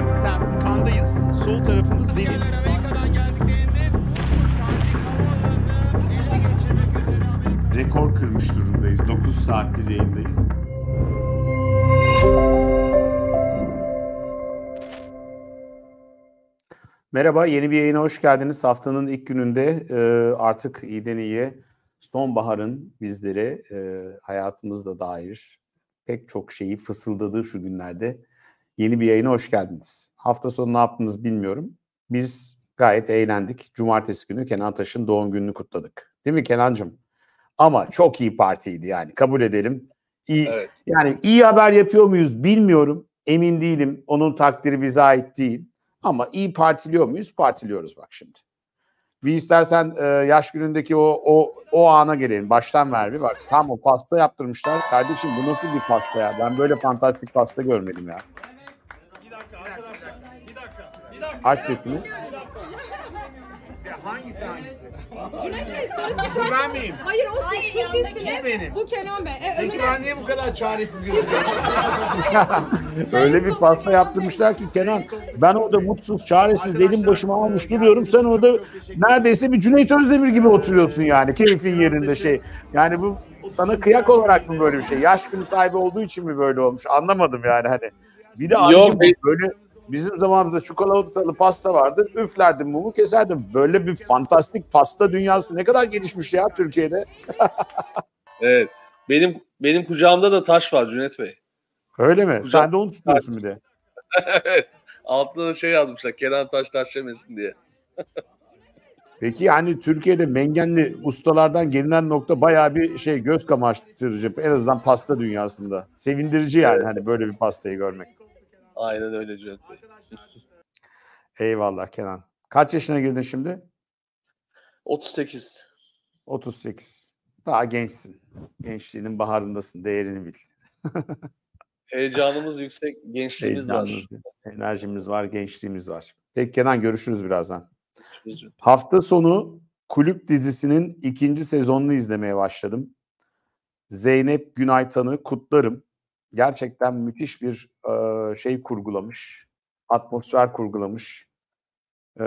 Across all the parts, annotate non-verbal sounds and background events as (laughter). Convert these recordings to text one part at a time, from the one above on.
güzel bir Kandayız. Sol tarafımız deniz. Rekor kırmış durumdayız. 9 saattir yayındayız. Merhaba, yeni bir yayına hoş geldiniz. Haftanın ilk gününde e, artık iyiden iyiye sonbaharın bizlere e, hayatımızda dair pek çok şeyi fısıldadığı şu günlerde Yeni bir yayına hoş geldiniz. Hafta sonu ne yaptınız bilmiyorum. Biz gayet eğlendik. Cumartesi günü Kenan Taş'ın doğum gününü kutladık. Değil mi Kenancığım? Ama çok iyi partiydi yani kabul edelim. İyi, evet. Yani iyi haber yapıyor muyuz bilmiyorum. Emin değilim. Onun takdiri bize ait değil. Ama iyi partiliyor muyuz? Partiliyoruz bak şimdi. Bir istersen e, yaş günündeki o o o ana gelelim. Baştan ver bir bak. Tam o pasta yaptırmışlar. Kardeşim bu nasıl bir pasta ya? Ben böyle fantastik pasta görmedim ya. Aç testini. Hangisi hangisi? Cüneyt Bey sarı tişört. Ben miyim? Hayır o siz, sizsiniz. Bu benim. Bu Kenan Bey. E, Peki Ömür ben niye bu kadar çaresiz gözüküyorum? (laughs) (laughs) Öyle bir pasta yaptırmışlar ki Kenan ben orada mutsuz, çaresiz, elim başıma almış duruyorum. Sen orada neredeyse bir Cüneyt Özdemir gibi oturuyorsun yani. Keyfin yerinde şey. Yani bu sana kıyak olarak mı böyle bir şey? Yaş günü tabi olduğu için mi böyle olmuş? Anlamadım yani hani. Bir de Yok, böyle Bizim zamanımızda çikolatalı pasta vardı. Üflerdim mumu keserdim. Böyle bir fantastik pasta dünyası ne kadar gelişmiş ya Türkiye'de. (laughs) evet. Benim benim kucağımda da taş var Cüneyt Bey. Öyle mi? Kucağım... Sen de onu tutuyorsun bir de. (laughs) evet. Altına da şey yazmışlar. Kenan Taş taş yemesin diye. (laughs) Peki yani Türkiye'de mengenli ustalardan gelinen nokta bayağı bir şey göz kamaştırıcı en azından pasta dünyasında. Sevindirici yani evet. hani böyle bir pastayı görmek. Aynen öyle cüret. Bey. (laughs) Eyvallah Kenan. Kaç yaşına girdin şimdi? 38. 38. Daha gençsin. Gençliğinin baharındasın. Değerini bil. (laughs) Heyecanımız yüksek. Gençliğimiz Heyecanımız, var. Enerjimiz var. Gençliğimiz var. Peki Kenan görüşürüz birazdan. Görüşürüz. Hafta sonu Kulüp dizisinin ikinci sezonunu izlemeye başladım. Zeynep Günaytan'ı kutlarım gerçekten müthiş bir e, şey kurgulamış. Atmosfer kurgulamış. E,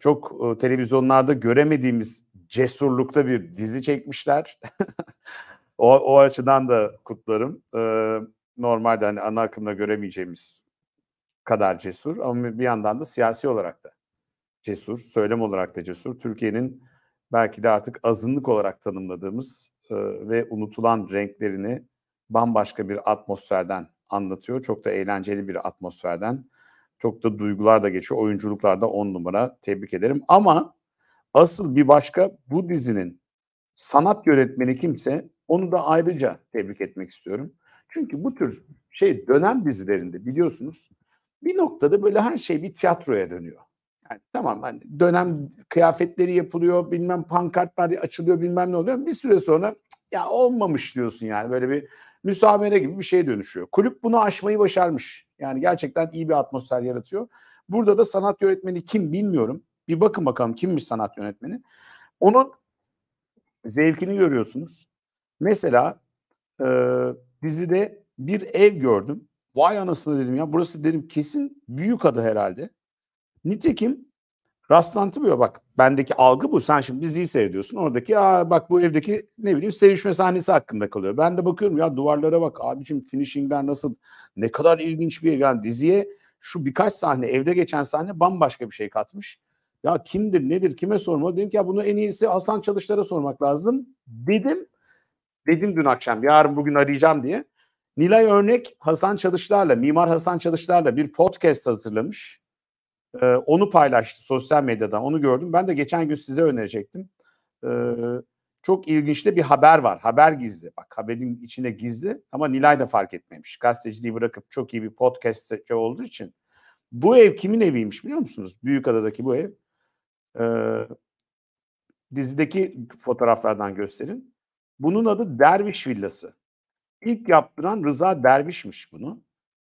çok e, televizyonlarda göremediğimiz cesurlukta bir dizi çekmişler. (laughs) o, o açıdan da kutlarım. E, normalde hani ana akımda göremeyeceğimiz kadar cesur ama bir yandan da siyasi olarak da cesur, söylem olarak da cesur. Türkiye'nin belki de artık azınlık olarak tanımladığımız e, ve unutulan renklerini bambaşka bir atmosferden anlatıyor. Çok da eğlenceli bir atmosferden. Çok da duygular da geçiyor. Oyunculuklar da on numara. Tebrik ederim. Ama asıl bir başka bu dizinin sanat yönetmeni kimse onu da ayrıca tebrik etmek istiyorum. Çünkü bu tür şey dönem dizilerinde biliyorsunuz bir noktada böyle her şey bir tiyatroya dönüyor. Yani tamam hani dönem kıyafetleri yapılıyor, bilmem pankartlar açılıyor, bilmem ne oluyor. Bir süre sonra ya olmamış diyorsun yani böyle bir müsamere gibi bir şeye dönüşüyor. Kulüp bunu aşmayı başarmış. Yani gerçekten iyi bir atmosfer yaratıyor. Burada da sanat yönetmeni kim bilmiyorum. Bir bakın bakalım kimmiş sanat yönetmeni. Onun zevkini görüyorsunuz. Mesela e, dizide bir ev gördüm. Vay anasını dedim ya burası dedim kesin büyük adı herhalde. Nitekim rastlantı bak bendeki algı bu. Sen şimdi diziyi seyrediyorsun. Oradaki Aa, bak bu evdeki ne bileyim sevişme sahnesi hakkında kalıyor. Ben de bakıyorum ya duvarlara bak abicim finishingler nasıl ne kadar ilginç bir yani diziye şu birkaç sahne evde geçen sahne bambaşka bir şey katmış. Ya kimdir nedir kime sorma dedim ki ya bunu en iyisi Hasan Çalışlar'a sormak lazım dedim. Dedim dün akşam yarın bugün arayacağım diye. Nilay Örnek Hasan Çalışlar'la Mimar Hasan Çalışlar'la bir podcast hazırlamış. E, onu paylaştı sosyal medyadan. Onu gördüm. Ben de geçen gün size önerecektim. E, çok ilginç de bir haber var. Haber gizli. Bak haberin içinde gizli ama Nilay da fark etmemiş. Gazeteciliği bırakıp çok iyi bir podcastçi olduğu için. Bu ev kimin eviymiş biliyor musunuz? Büyükada'daki bu ev. Ee, dizideki fotoğraflardan gösterin. Bunun adı Derviş Villası. İlk yaptıran Rıza Derviş'miş bunu.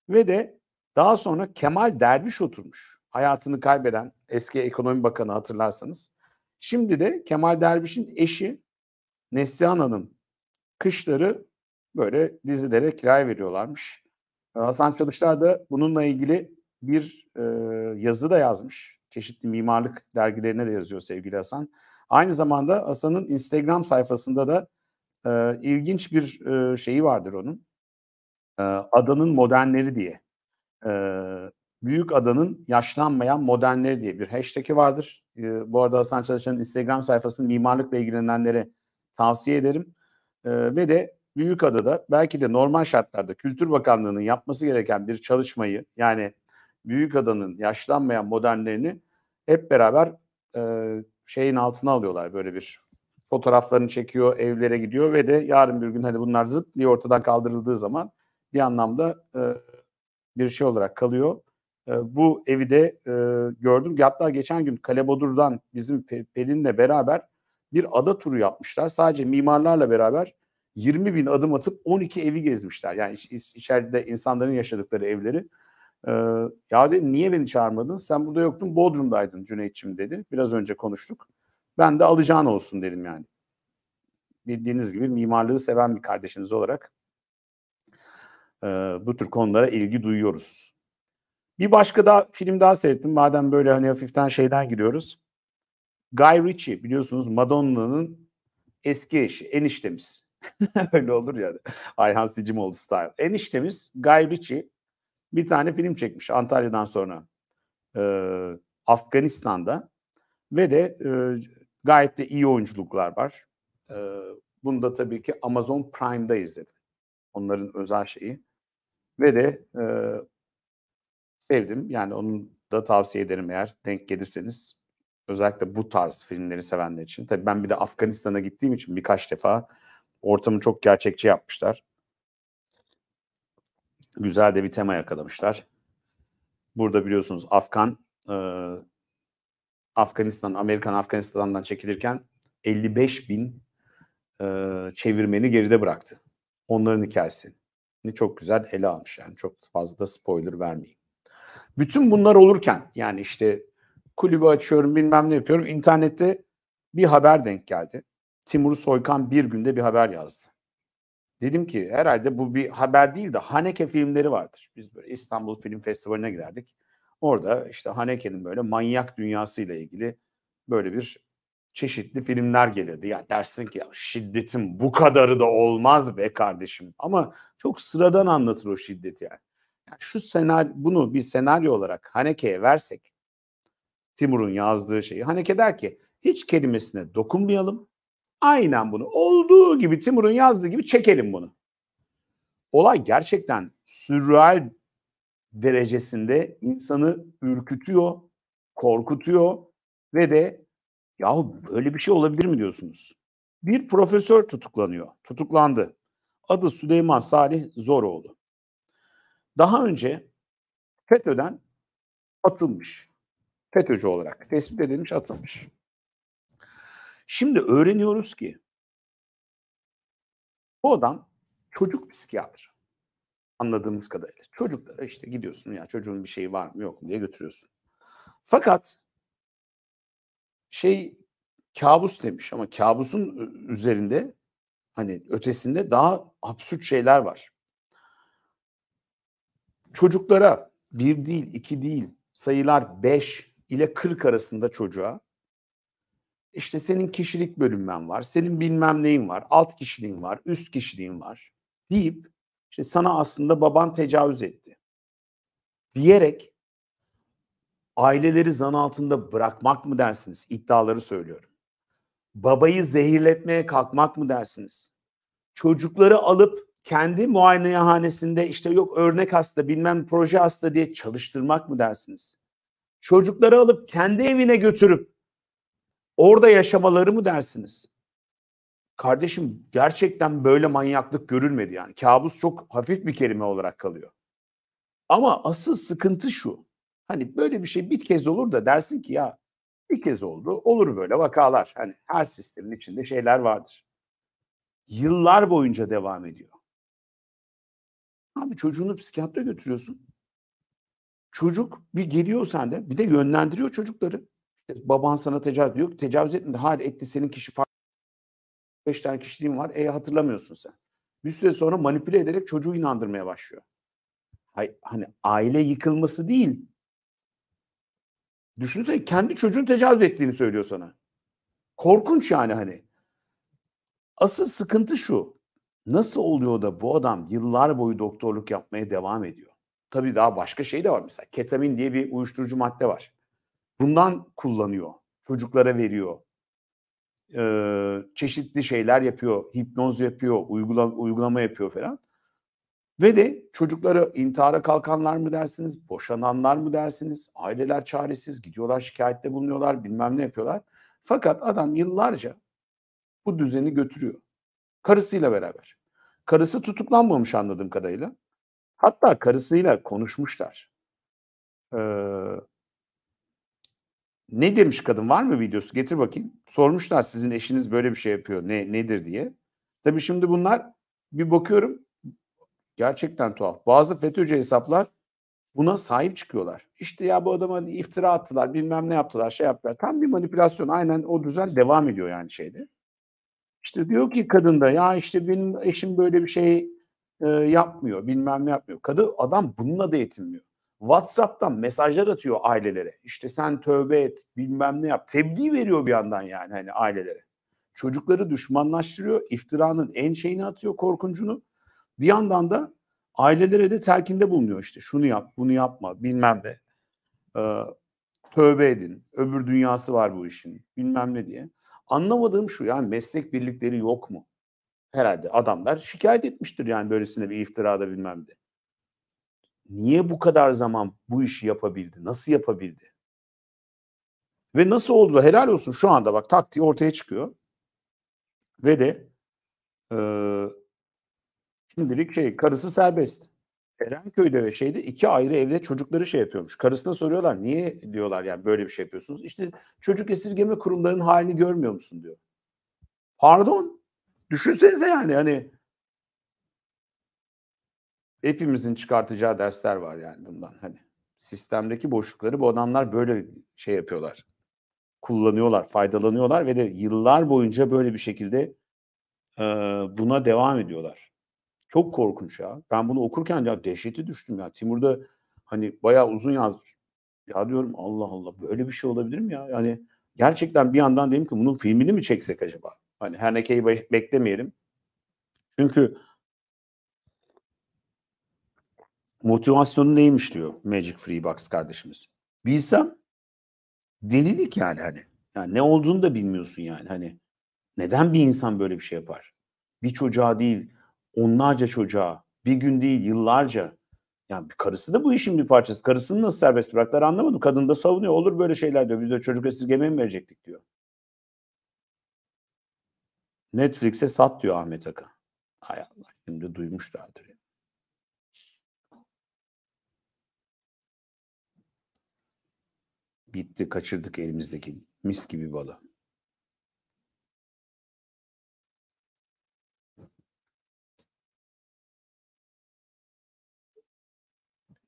Ve de daha sonra Kemal Derviş oturmuş hayatını kaybeden eski ekonomi bakanı hatırlarsanız. Şimdi de Kemal Derviş'in eşi Neslihan Hanım kışları böyle dizilere kiraya veriyorlarmış. Ee, Hasan Çalışlar da bununla ilgili bir e, yazı da yazmış. Çeşitli mimarlık dergilerine de yazıyor sevgili Hasan. Aynı zamanda Hasan'ın Instagram sayfasında da e, ilginç bir e, şeyi vardır onun. E, Adanın Modernleri diye e, Büyük Adanın Yaşlanmayan Modernleri diye bir hashtag'i vardır. E, bu arada Hasan Çalışan'ın Instagram sayfasını mimarlıkla ilgilenenlere tavsiye ederim. E, ve de Büyük Adada belki de normal şartlarda Kültür Bakanlığı'nın yapması gereken bir çalışmayı yani Büyük Adanın yaşlanmayan modernlerini hep beraber e, şeyin altına alıyorlar böyle bir fotoğraflarını çekiyor, evlere gidiyor ve de yarın bir gün hani bunlar zıp diye ortadan kaldırıldığı zaman bir anlamda e, bir şey olarak kalıyor. Ee, bu evi de e, gördüm. Hatta geçen gün Kalebodur'dan bizim Pelin'le beraber bir ada turu yapmışlar. Sadece mimarlarla beraber 20 bin adım atıp 12 evi gezmişler. Yani iç, içeride insanların yaşadıkları evleri. Ee, ya dedi niye beni çağırmadın? Sen burada yoktun Bodrum'daydın Cüneyt'ciğim dedi. Biraz önce konuştuk. Ben de alacağın olsun dedim yani. Bildiğiniz gibi mimarlığı seven bir kardeşiniz olarak e, bu tür konulara ilgi duyuyoruz. Bir başka da film daha seyrettim. Madem böyle hani hafiften şeyden giriyoruz. Guy Ritchie biliyorsunuz Madonna'nın eski eşi, eniştemiz. (laughs) Öyle olur ya Ayhan oldu style. Eniştemiz Guy Ritchie bir tane film çekmiş Antalya'dan sonra. Ee, Afganistan'da. Ve de e, gayet de iyi oyunculuklar var. Ee, bunu da tabii ki Amazon Prime'da izledim. Onların özel şeyi. Ve de e, sevdim. Yani onu da tavsiye ederim eğer denk gelirseniz. Özellikle bu tarz filmleri sevenler için. Tabii ben bir de Afganistan'a gittiğim için birkaç defa ortamı çok gerçekçi yapmışlar. Güzel de bir tema yakalamışlar. Burada biliyorsunuz Afgan e, Afganistan, Amerikan Afganistan'dan çekilirken 55 bin e, çevirmeni geride bıraktı. Onların hikayesini çok güzel ele almış yani çok fazla spoiler vermeyeyim. Bütün bunlar olurken yani işte kulübü açıyorum bilmem ne yapıyorum. İnternette bir haber denk geldi. Timur Soykan bir günde bir haber yazdı. Dedim ki herhalde bu bir haber değil de Haneke filmleri vardır. Biz böyle İstanbul Film Festivali'ne giderdik. Orada işte Haneke'nin böyle manyak dünyasıyla ilgili böyle bir çeşitli filmler gelirdi. Ya dersin ki ya şiddetin bu kadarı da olmaz be kardeşim. Ama çok sıradan anlatır o şiddeti yani. Şu senaryo, bunu bir senaryo olarak Haneke'ye versek, Timur'un yazdığı şeyi. Haneke der ki hiç kelimesine dokunmayalım. Aynen bunu olduğu gibi Timur'un yazdığı gibi çekelim bunu. Olay gerçekten sürreal derecesinde insanı ürkütüyor, korkutuyor ve de yahu böyle bir şey olabilir mi diyorsunuz? Bir profesör tutuklanıyor, tutuklandı. Adı Süleyman Salih Zoroğlu daha önce FETÖ'den atılmış. FETÖ'cü olarak tespit edilmiş, atılmış. Şimdi öğreniyoruz ki bu adam çocuk psikiyatri. Anladığımız kadarıyla. Çocuklara işte gidiyorsun ya çocuğun bir şeyi var mı yok mu diye götürüyorsun. Fakat şey kabus demiş ama kabusun üzerinde hani ötesinde daha absürt şeyler var. Çocuklara bir değil, iki değil, sayılar beş ile kırk arasında çocuğa işte senin kişilik bölünmen var, senin bilmem neyin var, alt kişiliğin var, üst kişiliğin var deyip işte sana aslında baban tecavüz etti diyerek aileleri zan altında bırakmak mı dersiniz? İddiaları söylüyorum. Babayı zehirletmeye kalkmak mı dersiniz? Çocukları alıp kendi muayenehanesinde işte yok örnek hasta bilmem proje hasta diye çalıştırmak mı dersiniz? Çocukları alıp kendi evine götürüp orada yaşamaları mı dersiniz? Kardeşim gerçekten böyle manyaklık görülmedi yani. Kabus çok hafif bir kelime olarak kalıyor. Ama asıl sıkıntı şu. Hani böyle bir şey bir kez olur da dersin ki ya bir kez oldu. Olur böyle vakalar. Hani her sistemin içinde şeyler vardır. Yıllar boyunca devam ediyor. Abi çocuğunu psikiyatra götürüyorsun. Çocuk bir geliyor sende bir de yönlendiriyor çocukları. İşte baban sana tecavüz diyor. Tecavüz etmedi. Hayır etti senin kişi farklı beş tane kişiliğin var. E hatırlamıyorsun sen. Bir süre sonra manipüle ederek çocuğu inandırmaya başlıyor. Hay, hani aile yıkılması değil. Düşünsene kendi çocuğun tecavüz ettiğini söylüyor sana. Korkunç yani hani. Asıl sıkıntı şu. Nasıl oluyor da bu adam yıllar boyu doktorluk yapmaya devam ediyor? Tabii daha başka şey de var mesela. Ketamin diye bir uyuşturucu madde var. Bundan kullanıyor. Çocuklara veriyor. Ee, çeşitli şeyler yapıyor. Hipnoz yapıyor. Uygula, uygulama yapıyor falan. Ve de çocukları intihara kalkanlar mı dersiniz, boşananlar mı dersiniz, aileler çaresiz gidiyorlar şikayette bulunuyorlar bilmem ne yapıyorlar. Fakat adam yıllarca bu düzeni götürüyor. Karısıyla beraber. Karısı tutuklanmamış anladığım kadarıyla. Hatta karısıyla konuşmuşlar. Ee, ne demiş kadın var mı videosu getir bakayım. Sormuşlar sizin eşiniz böyle bir şey yapıyor ne nedir diye. Tabii şimdi bunlar bir bakıyorum gerçekten tuhaf. Bazı FETÖ'cü hesaplar buna sahip çıkıyorlar. İşte ya bu adama iftira attılar bilmem ne yaptılar şey yaptılar. Tam bir manipülasyon aynen o düzen devam ediyor yani şeyde. İşte diyor ki kadın da ya işte benim eşim böyle bir şey e, yapmıyor bilmem ne yapmıyor. Kadın adam bununla da yetinmiyor. WhatsApp'tan mesajlar atıyor ailelere. İşte sen tövbe et bilmem ne yap. Tebliğ veriyor bir yandan yani hani ailelere. Çocukları düşmanlaştırıyor. iftiranın en şeyini atıyor korkuncunu. Bir yandan da ailelere de telkinde bulunuyor işte. Şunu yap bunu yapma bilmem ne. Ee, tövbe edin. Öbür dünyası var bu işin bilmem ne diye. Anlamadığım şu yani meslek birlikleri yok mu? Herhalde adamlar şikayet etmiştir yani böylesine bir iftirada bilmem de. Niye bu kadar zaman bu işi yapabildi? Nasıl yapabildi? Ve nasıl oldu helal olsun şu anda bak taktiği ortaya çıkıyor. Ve de e, şimdilik şey karısı serbest. Erenköy'de ve şeyde iki ayrı evde çocukları şey yapıyormuş. Karısına soruyorlar niye diyorlar yani böyle bir şey yapıyorsunuz. İşte çocuk esirgeme kurumlarının halini görmüyor musun diyor. Pardon. Düşünsenize yani hani hepimizin çıkartacağı dersler var yani bundan hani. Sistemdeki boşlukları bu adamlar böyle şey yapıyorlar. Kullanıyorlar, faydalanıyorlar ve de yıllar boyunca böyle bir şekilde e, buna devam ediyorlar. Çok korkunç ya. Ben bunu okurken ya dehşeti düştüm ya. Timur'da hani bayağı uzun yazmış. Ya diyorum Allah Allah böyle bir şey olabilir mi ya? Yani gerçekten bir yandan dedim ki bunun filmini mi çeksek acaba? Hani her nekeyi beklemeyelim. Çünkü motivasyonu neymiş diyor Magic Freebox kardeşimiz. Bilsem delilik yani hani. Yani ne olduğunu da bilmiyorsun yani hani. Neden bir insan böyle bir şey yapar? Bir çocuğa değil onlarca çocuğa bir gün değil yıllarca yani karısı da bu işin bir parçası. Karısını nasıl serbest bıraktılar anlamadım. Kadın da savunuyor. Olur böyle şeyler diyor. Biz de çocuk esirgeme mi verecektik diyor. Netflix'e sat diyor Ahmet Aka. Hay Allah şimdi duymuşlardır. Yani. Bitti kaçırdık elimizdeki mis gibi balı.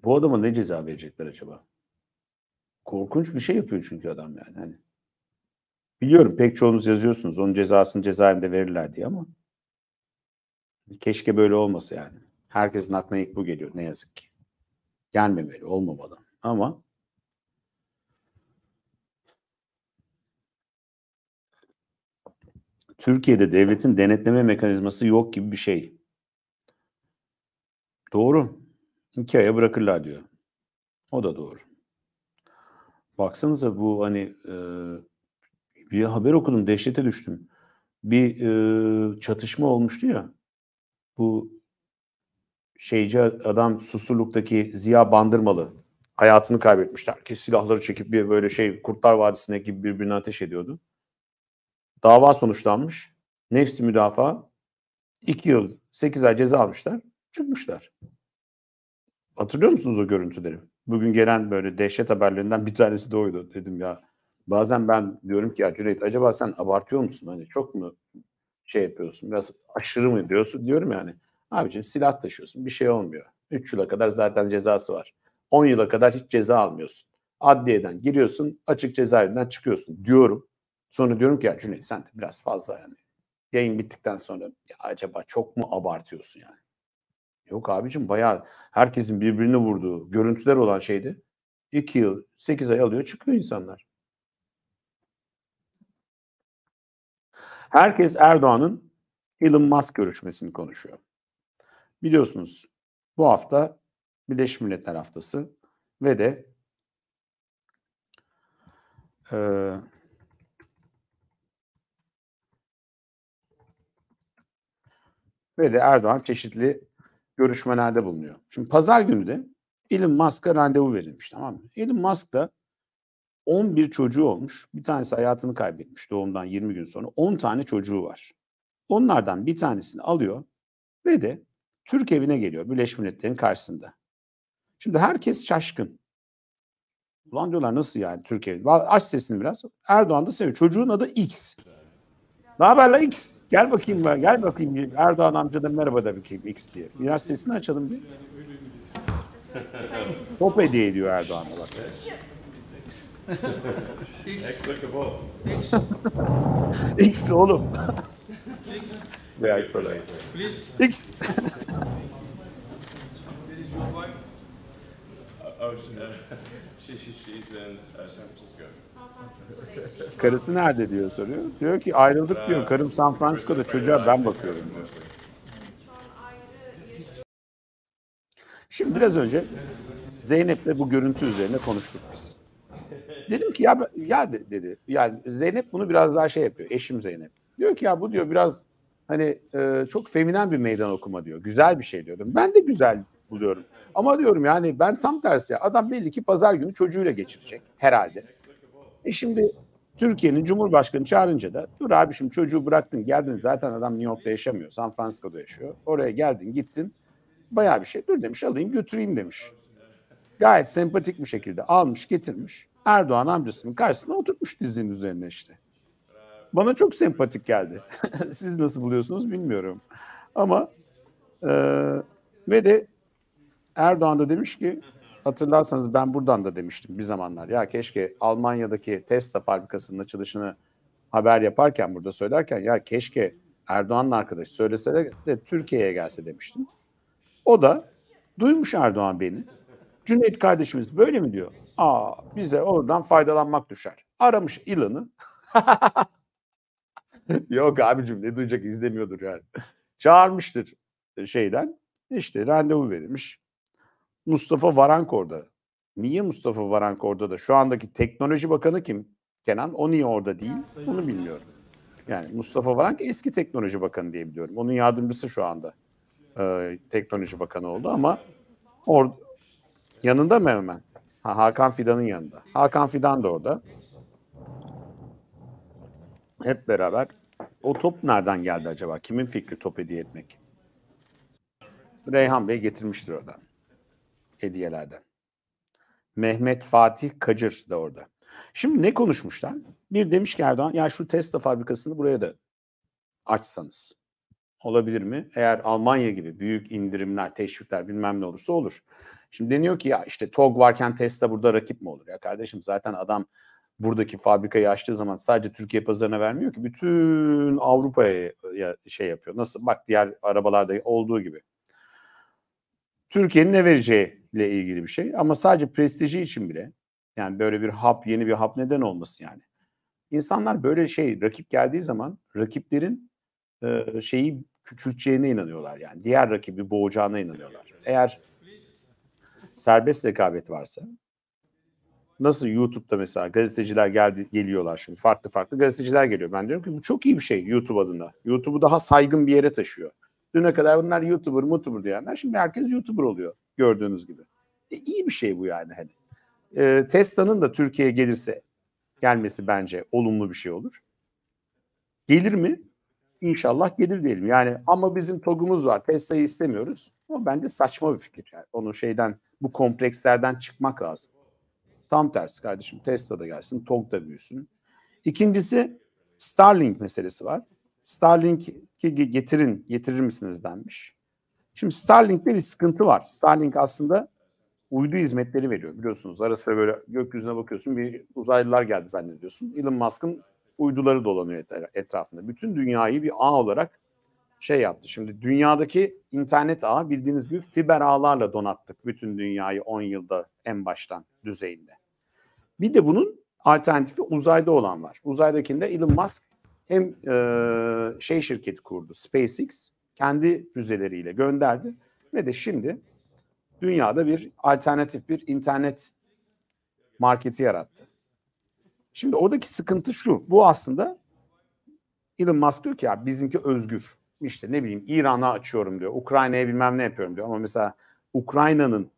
Bu adama ne ceza verecekler acaba? Korkunç bir şey yapıyor çünkü adam yani. Hani Biliyorum pek çoğunuz yazıyorsunuz onun cezasını cezaevinde verirler diye ama keşke böyle olmasa yani. Herkesin aklına ilk bu geliyor ne yazık ki. Gelmemeli, olmamalı. Ama Türkiye'de devletin denetleme mekanizması yok gibi bir şey. Doğru. İki aya bırakırlar diyor. O da doğru. Baksanıza bu hani e, bir haber okudum dehşete düştüm. Bir e, çatışma olmuştu ya. Bu şeyci adam Susurluk'taki Ziya Bandırmalı hayatını kaybetmişler. Ki silahları çekip bir böyle şey Kurtlar Vadisi'ne gibi birbirine ateş ediyordu. Dava sonuçlanmış. Nefsi müdafaa 2 yıl 8 ay ceza almışlar. Çıkmışlar. Hatırlıyor musunuz o görüntüleri? Bugün gelen böyle dehşet haberlerinden bir tanesi de oydu. Dedim ya bazen ben diyorum ki ya Cüneyt acaba sen abartıyor musun? Hani çok mu şey yapıyorsun biraz aşırı mı diyorsun diyorum yani. Abicim silah taşıyorsun bir şey olmuyor. 3 yıla kadar zaten cezası var. 10 yıla kadar hiç ceza almıyorsun. Adliyeden giriyorsun açık cezaevinden çıkıyorsun diyorum. Sonra diyorum ki ya Cüneyt sen de biraz fazla yani. Yayın bittikten sonra ya acaba çok mu abartıyorsun yani? Yok abicim bayağı herkesin birbirini vurduğu görüntüler olan şeydi. 2 yıl 8 ay alıyor çıkıyor insanlar. Herkes Erdoğan'ın Elon Musk görüşmesini konuşuyor. Biliyorsunuz bu hafta Birleşmiş Milletler Haftası ve de e, ve de Erdoğan çeşitli görüşmelerde bulunuyor. Şimdi pazar günü de Elon Musk'a randevu verilmiş tamam mı? Elon Musk da 11 çocuğu olmuş. Bir tanesi hayatını kaybetmiş doğumdan 20 gün sonra. 10 tane çocuğu var. Onlardan bir tanesini alıyor ve de Türk evine geliyor Birleşmiş Milletler'in karşısında. Şimdi herkes şaşkın. Ulan diyorlar nasıl yani Türk evi? Aç sesini biraz. Erdoğan da seviyor. Çocuğun adı X. Ne haber la X? Gel bakayım ben, gel bakayım. Erdoğan amcadan merhaba da bakayım X diye. Biraz sesini açalım bir. Top hediye ediyor Erdoğan'a bak. X. X oğlum. X. Veya X. Please. X. (laughs) Karısı nerede diyor soruyor. Diyor ki ayrıldık diyor. Ee, Karım San Francisco'da çocuğa ben bakıyorum diyor. Şimdi biraz önce Zeynep'le bu görüntü üzerine konuştuk biz. Dedim ki ya ya dedi. Yani Zeynep bunu biraz daha şey yapıyor. Eşim Zeynep. Diyor ki ya bu diyor biraz hani e, çok feminen bir meydan okuma diyor. Güzel bir şey diyordum. Ben de güzel buluyorum. Ama diyorum yani ben tam tersi adam belli ki pazar günü çocuğuyla geçirecek herhalde. E şimdi Türkiye'nin Cumhurbaşkanı çağırınca da dur abi şimdi çocuğu bıraktın geldin zaten adam New York'ta yaşamıyor. San Francisco'da yaşıyor. Oraya geldin gittin bayağı bir şey dur demiş alayım götüreyim demiş. Gayet sempatik bir şekilde almış getirmiş. Erdoğan amcasının karşısına oturtmuş dizinin üzerine işte. Bana çok sempatik geldi. (laughs) Siz nasıl buluyorsunuz bilmiyorum. Ama e, ve de Erdoğan da demiş ki hatırlarsanız ben buradan da demiştim bir zamanlar. Ya keşke Almanya'daki Tesla fabrikasının açılışını haber yaparken burada söylerken ya keşke Erdoğan'ın arkadaşı söylese de, Türkiye'ye gelse demiştim. O da duymuş Erdoğan beni. Cüneyt kardeşimiz böyle mi diyor? Aa bize oradan faydalanmak düşer. Aramış ilanı. (laughs) Yok abicim ne duyacak izlemiyordur yani. Çağırmıştır şeyden. İşte randevu verilmiş. Mustafa Varank Varankor'da. Niye Mustafa Varank orada da? Şu andaki teknoloji bakanı kim? Kenan o niye orada değil? Bunu bilmiyorum. Yani Mustafa Varank eski teknoloji bakanı diye biliyorum. Onun yardımcısı şu anda e, teknoloji bakanı oldu ama or yanında mı hemen? Ha, Hakan Fidan'ın yanında. Hakan Fidan da orada. Hep beraber. O top nereden geldi acaba? Kimin fikri top hediye etmek? Reyhan Bey getirmiştir oradan hediyelerden. Mehmet Fatih Kacır da orada. Şimdi ne konuşmuşlar? Bir demiş ki Erdoğan ya şu Tesla fabrikasını buraya da açsanız olabilir mi? Eğer Almanya gibi büyük indirimler, teşvikler bilmem ne olursa olur. Şimdi deniyor ki ya işte TOG varken Tesla burada rakip mi olur? Ya kardeşim zaten adam buradaki fabrikayı açtığı zaman sadece Türkiye pazarına vermiyor ki bütün Avrupa'ya şey yapıyor. Nasıl? Bak diğer arabalarda olduğu gibi. Türkiye'nin ne vereceğiyle ilgili bir şey. Ama sadece prestiji için bile yani böyle bir hap, yeni bir hap neden olmasın yani. İnsanlar böyle şey rakip geldiği zaman rakiplerin e, şeyi küçülteceğine inanıyorlar yani. Diğer rakibi boğacağına inanıyorlar. Eğer serbest rekabet varsa nasıl YouTube'da mesela gazeteciler geldi geliyorlar şimdi farklı farklı gazeteciler geliyor. Ben diyorum ki bu çok iyi bir şey YouTube adına. YouTube'u daha saygın bir yere taşıyor. Düne kadar bunlar YouTuber, YouTuber diyenler şimdi herkes YouTuber oluyor gördüğünüz gibi. E, iyi bir şey bu yani hani. E, Tesla'nın da Türkiye'ye gelirse gelmesi bence olumlu bir şey olur. Gelir mi? İnşallah gelir diyelim. Yani ama bizim TOG'umuz var. Tesla'yı istemiyoruz. Ama bence saçma bir fikir. Yani onu şeyden bu komplekslerden çıkmak lazım. Tam tersi kardeşim Tesla da gelsin, TOG da büyüsün. İkincisi Starlink meselesi var. Starlink'i getirin, getirir misiniz denmiş. Şimdi Starlink'te bir sıkıntı var. Starlink aslında uydu hizmetleri veriyor biliyorsunuz. Ara sıra böyle gökyüzüne bakıyorsun bir uzaylılar geldi zannediyorsun. Elon Musk'ın uyduları dolanıyor etrafında. Bütün dünyayı bir ağ olarak şey yaptı. Şimdi dünyadaki internet ağı bildiğiniz gibi fiber ağlarla donattık bütün dünyayı 10 yılda en baştan düzeyinde. Bir de bunun alternatifi uzayda olan var. Uzaydakinde Elon Musk hem e, şey şirketi kurdu SpaceX kendi füzeleriyle gönderdi ve de şimdi dünyada bir alternatif bir internet marketi yarattı. Şimdi oradaki sıkıntı şu. Bu aslında Elon Musk diyor ki ya bizimki özgür. İşte ne bileyim İran'a açıyorum diyor. Ukrayna'ya bilmem ne yapıyorum diyor. Ama mesela Ukrayna'nın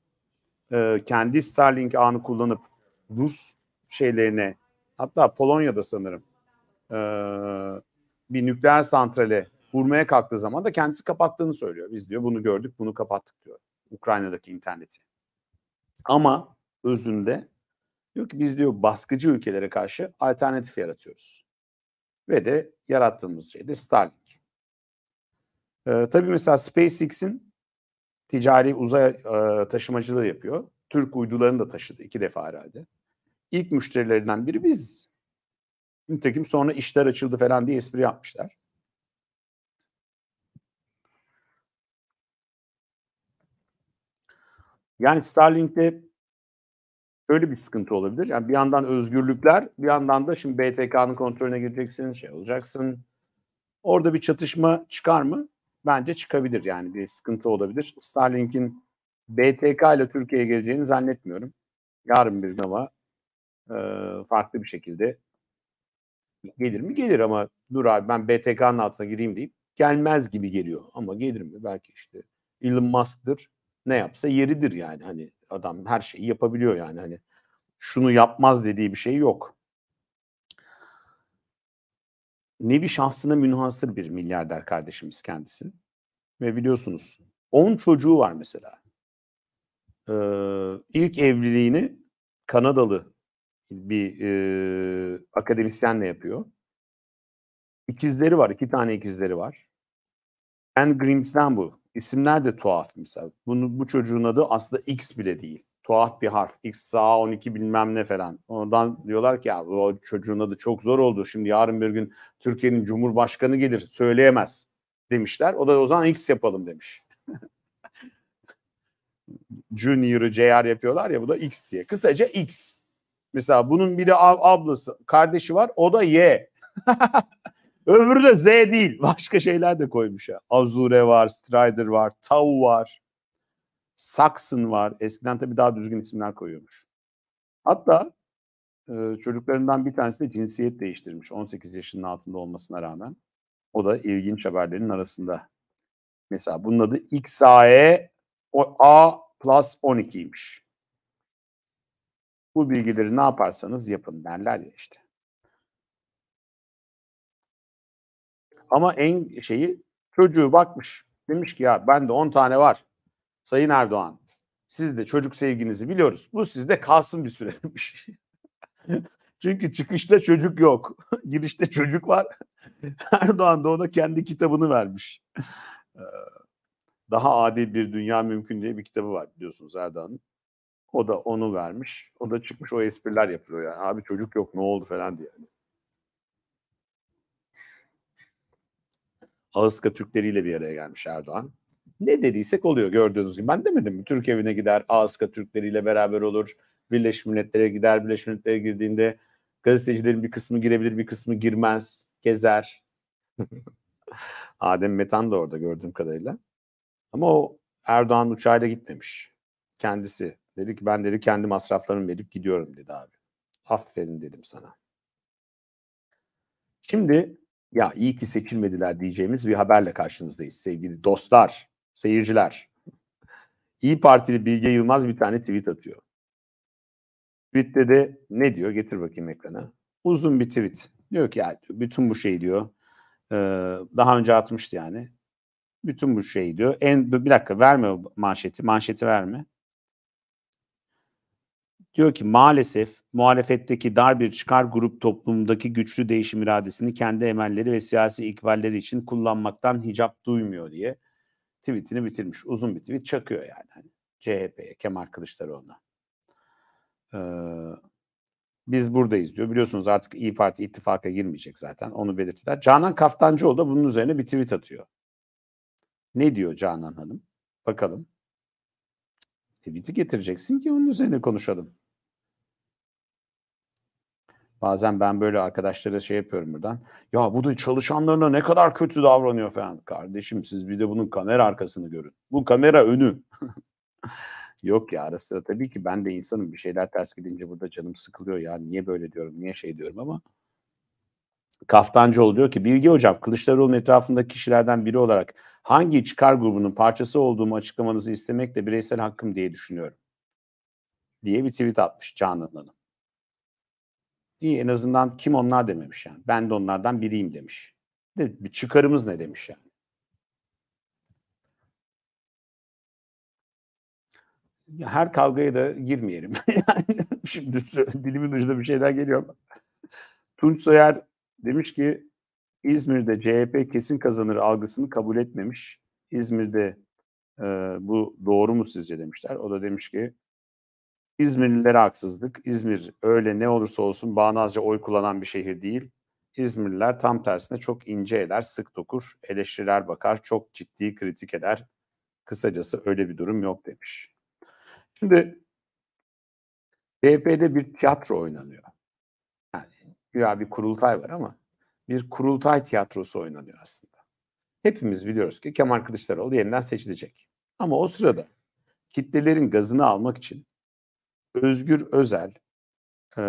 e, kendi Starlink ağını kullanıp Rus şeylerine hatta Polonya'da sanırım e, bir nükleer santrale vurmaya kalktığı zaman da kendisi kapattığını söylüyor. Biz diyor bunu gördük bunu kapattık diyor Ukrayna'daki interneti. Ama özünde diyor ki biz diyor baskıcı ülkelere karşı alternatif yaratıyoruz. Ve de yarattığımız şey de Starlink. Ee, tabii mesela SpaceX'in ticari uzay e, taşımacılığı yapıyor. Türk uydularını da taşıdı iki defa herhalde. İlk müşterilerinden biri biz. Nitekim sonra işler açıldı falan diye espri yapmışlar. Yani Starlink'te şöyle bir sıkıntı olabilir. Yani bir yandan özgürlükler, bir yandan da şimdi BTK'nın kontrolüne gireceksin, şey olacaksın. Orada bir çatışma çıkar mı? Bence çıkabilir yani bir sıkıntı olabilir. Starlink'in BTK ile Türkiye'ye geleceğini zannetmiyorum. Yarın bir gün ama farklı bir şekilde Gelir mi? Gelir ama dur abi ben BTK'nın altına gireyim deyip gelmez gibi geliyor. Ama gelir mi? Belki işte Elon Musk'tır. Ne yapsa yeridir yani. Hani adam her şeyi yapabiliyor yani. Hani şunu yapmaz dediği bir şey yok. Nevi şahsına münhasır bir milyarder kardeşimiz kendisi. Ve biliyorsunuz 10 çocuğu var mesela. Ee, ilk evliliğini Kanadalı bir e, akademisyenle yapıyor. İkizleri var. iki tane ikizleri var. Ben Grimms'den bu. İsimler de tuhaf mesela. Bunu, bu çocuğun adı aslında X bile değil. Tuhaf bir harf. X sağ 12 bilmem ne falan. Ondan diyorlar ki ya o çocuğun adı çok zor oldu. Şimdi yarın bir gün Türkiye'nin Cumhurbaşkanı gelir. Söyleyemez demişler. O da o zaman X yapalım demiş. (laughs) Junior'ı CR yapıyorlar ya bu da X diye. Kısaca X. Mesela bunun biri ablası, kardeşi var. O da Y. (laughs) Öbürü de Z değil. Başka şeyler de koymuş ya. Azure var, Strider var, Tau var. Saxon var. Eskiden tabii daha düzgün isimler koyuyormuş. Hatta e, çocuklarından bir tanesi de cinsiyet değiştirmiş. 18 yaşının altında olmasına rağmen. O da ilginç haberlerin arasında. Mesela bunun adı XAE A plus 12'ymiş bu bilgileri ne yaparsanız yapın derler ya işte. Ama en şeyi çocuğu bakmış. Demiş ki ya bende 10 tane var. Sayın Erdoğan siz de çocuk sevginizi biliyoruz. Bu sizde kalsın bir süre (laughs) demiş. Çünkü çıkışta çocuk yok. (laughs) Girişte çocuk var. (laughs) Erdoğan da ona kendi kitabını vermiş. Daha adil bir dünya mümkün diye bir kitabı var biliyorsunuz Erdoğan'ın. O da onu vermiş. O da çıkmış o espriler yapıyor yani. Abi çocuk yok ne oldu falan diye. Ağızka Türkleriyle bir araya gelmiş Erdoğan. Ne dediysek oluyor gördüğünüz gibi. Ben demedim mi? Türk evine gider, Ağızka Türkleriyle beraber olur. Birleşmiş Milletler'e gider, Birleşmiş Milletler'e girdiğinde gazetecilerin bir kısmı girebilir, bir kısmı girmez, gezer. (laughs) Adem Metan da orada gördüğüm kadarıyla. Ama o Erdoğan uçağıyla gitmemiş. Kendisi Dedi ki ben dedi kendi masraflarımı verip gidiyorum dedi abi. Aferin dedim sana. Şimdi ya iyi ki seçilmediler diyeceğimiz bir haberle karşınızdayız sevgili dostlar, seyirciler. İyi Partili Bilge Yılmaz bir tane tweet atıyor. Tweette de ne diyor? Getir bakayım ekrana. Uzun bir tweet. Diyor ki ya bütün bu şey diyor. daha önce atmıştı yani. Bütün bu şey diyor. En bir dakika verme manşeti. Manşeti verme. Diyor ki maalesef muhalefetteki dar bir çıkar grup toplumdaki güçlü değişim iradesini kendi emelleri ve siyasi ikballeri için kullanmaktan hicap duymuyor diye tweetini bitirmiş. Uzun bir tweet çakıyor yani. Hani CHP'ye, Kemal Kılıçdaroğlu'na. Ee, biz buradayız diyor. Biliyorsunuz artık İyi Parti ittifaka girmeyecek zaten. Onu belirttiler. Canan Kaftancıoğlu da bunun üzerine bir tweet atıyor. Ne diyor Canan Hanım? Bakalım. Tweet'i getireceksin ki onun üzerine konuşalım. Bazen ben böyle arkadaşlara şey yapıyorum buradan. Ya bu da çalışanlarına ne kadar kötü davranıyor falan. Kardeşim siz bir de bunun kamera arkasını görün. Bu kamera önü. (laughs) Yok ya ara sıra tabii ki ben de insanım. Bir şeyler ters gidince burada canım sıkılıyor ya. Niye böyle diyorum, niye şey diyorum ama. Kaftancıoğlu diyor ki Bilgi Hocam Kılıçdaroğlu'nun etrafındaki kişilerden biri olarak hangi çıkar grubunun parçası olduğumu açıklamanızı istemek de bireysel hakkım diye düşünüyorum. Diye bir tweet atmış Canan Hanım. İyi en azından kim onlar dememiş yani. Ben de onlardan biriyim demiş. De, bir çıkarımız ne demiş yani. Her kavgaya da girmeyelim. (laughs) yani şimdi dilimin ucunda bir şeyler geliyor. Tunç Soyer demiş ki İzmir'de CHP kesin kazanır algısını kabul etmemiş. İzmir'de e, bu doğru mu sizce demişler. O da demiş ki İzmirlilere haksızlık. İzmir öyle ne olursa olsun bağnazca oy kullanan bir şehir değil. İzmirliler tam tersine çok ince eder, sık dokur, eleştiriler bakar, çok ciddi kritik eder. Kısacası öyle bir durum yok demiş. Şimdi DP'de bir tiyatro oynanıyor. Yani güya bir kurultay var ama bir kurultay tiyatrosu oynanıyor aslında. Hepimiz biliyoruz ki Kemal Kılıçdaroğlu yeniden seçilecek. Ama o sırada kitlelerin gazını almak için Özgür Özel e,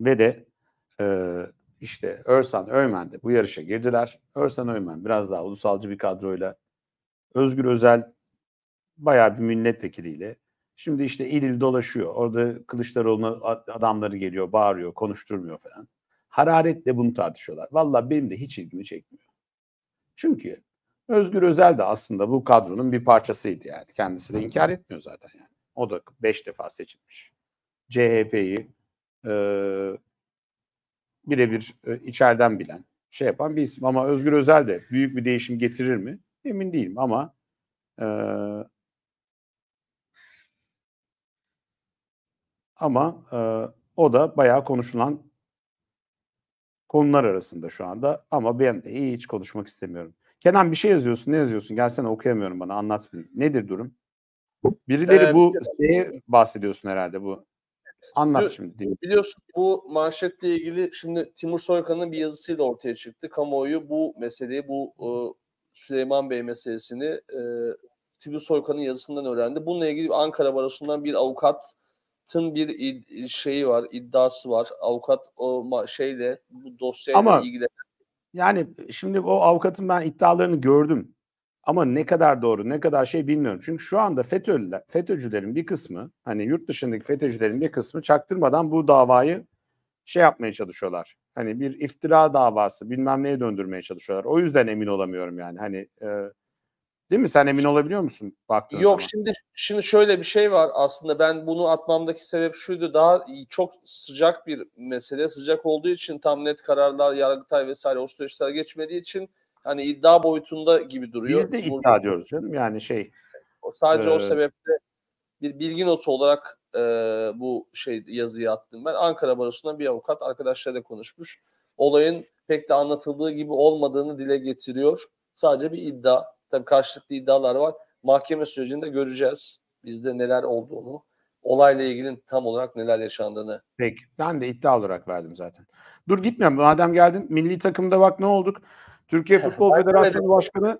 ve de e, işte Örsan Öymen de bu yarışa girdiler. Örsan Öymen biraz daha ulusalcı bir kadroyla. Özgür Özel bayağı bir milletvekiliyle. Şimdi işte il il dolaşıyor. Orada Kılıçdaroğlu'na adamları geliyor, bağırıyor, konuşturmuyor falan. Hararetle bunu tartışıyorlar. Valla benim de hiç ilgimi çekmiyor. Çünkü Özgür Özel de aslında bu kadronun bir parçasıydı yani. Kendisi de inkar etmiyor zaten yani. O da beş defa seçilmiş. CHP'yi e, birebir e, içeriden bilen, şey yapan bir isim. Ama Özgür Özel de büyük bir değişim getirir mi? Emin değilim ama e, ama e, o da bayağı konuşulan konular arasında şu anda. Ama ben de hiç konuşmak istemiyorum. Kenan bir şey yazıyorsun. Ne yazıyorsun? Gelsene okuyamıyorum bana. Anlat. Nedir durum? Birileri ee, bu şeyi bahsediyorsun herhalde bu. Anlat şimdi. Biliyorsun bu manşetle ilgili şimdi Timur Soykan'ın bir yazısıyla ortaya çıktı. Kamuoyu bu meseleyi, bu Süleyman Bey meselesini e, Timur Soykan'ın yazısından öğrendi. Bununla ilgili Ankara Barosu'ndan bir avukat avukatın bir id- şeyi var, iddiası var. Avukat o şeyle bu dosyayla ilgili. Yani şimdi o avukatın ben iddialarını gördüm. Ama ne kadar doğru, ne kadar şey bilmiyorum. Çünkü şu anda FETÖ'lüler, FETÖ'cülerin bir kısmı, hani yurt dışındaki FETÖ'cülerin bir kısmı çaktırmadan bu davayı şey yapmaya çalışıyorlar. Hani bir iftira davası bilmem neye döndürmeye çalışıyorlar. O yüzden emin olamıyorum yani. Hani e, değil mi? Sen emin olabiliyor musun baktığın Yok zaman? şimdi şimdi şöyle bir şey var aslında. Ben bunu atmamdaki sebep şuydu. Daha çok sıcak bir mesele. Sıcak olduğu için tam net kararlar, Yargıtay vesaire o süreçler geçmediği için hani iddia boyutunda gibi duruyor. Biz de Cumhurbaşkanı... iddia diyoruz canım yani şey. Sadece ee... o e, sebeple bir bilgi notu olarak e, bu şey yazıyı attım ben. Ankara barosuna bir avukat arkadaşlarla konuşmuş. Olayın pek de anlatıldığı gibi olmadığını dile getiriyor. Sadece bir iddia. Tabii karşılıklı iddialar var. Mahkeme sürecinde göreceğiz bizde neler olduğunu olayla ilgili tam olarak neler yaşandığını. Peki. Ben de iddia olarak verdim zaten. Dur gitme madem geldin. Milli takımda bak ne olduk. Türkiye (laughs) Futbol Federasyonu Başkanı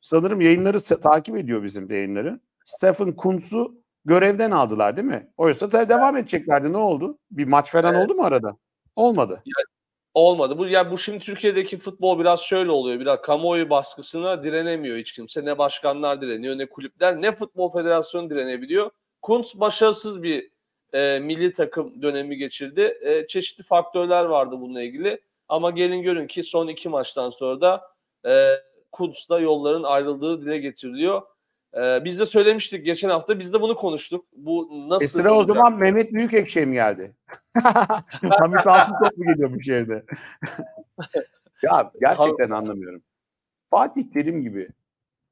sanırım yayınları takip ediyor bizim yayınları. Stephen Kuntz'u görevden aldılar değil mi? Oysa da devam edeceklerdi. Ne oldu? Bir maç falan evet. oldu mu arada? Olmadı. Ya, olmadı. Bu ya yani bu şimdi Türkiye'deki futbol biraz şöyle oluyor. Biraz kamuoyu baskısına direnemiyor hiç kimse. Ne başkanlar direniyor, ne kulüpler, ne futbol federasyonu direnebiliyor. Kuntz başarısız bir e, milli takım dönemi geçirdi. E, çeşitli faktörler vardı bununla ilgili. Ama gelin görün ki son iki maçtan sonra da e, Kudüs'te yolların ayrıldığı dile getiriliyor. E, biz de söylemiştik geçen hafta biz de bunu konuştuk. Bu nasıl? E sıra o zaman Mehmet Büyükekşe'ye mi geldi? Hamit Altıntop mu geliyor bu şehirde? ya gerçekten anlamıyorum. Fatih Terim gibi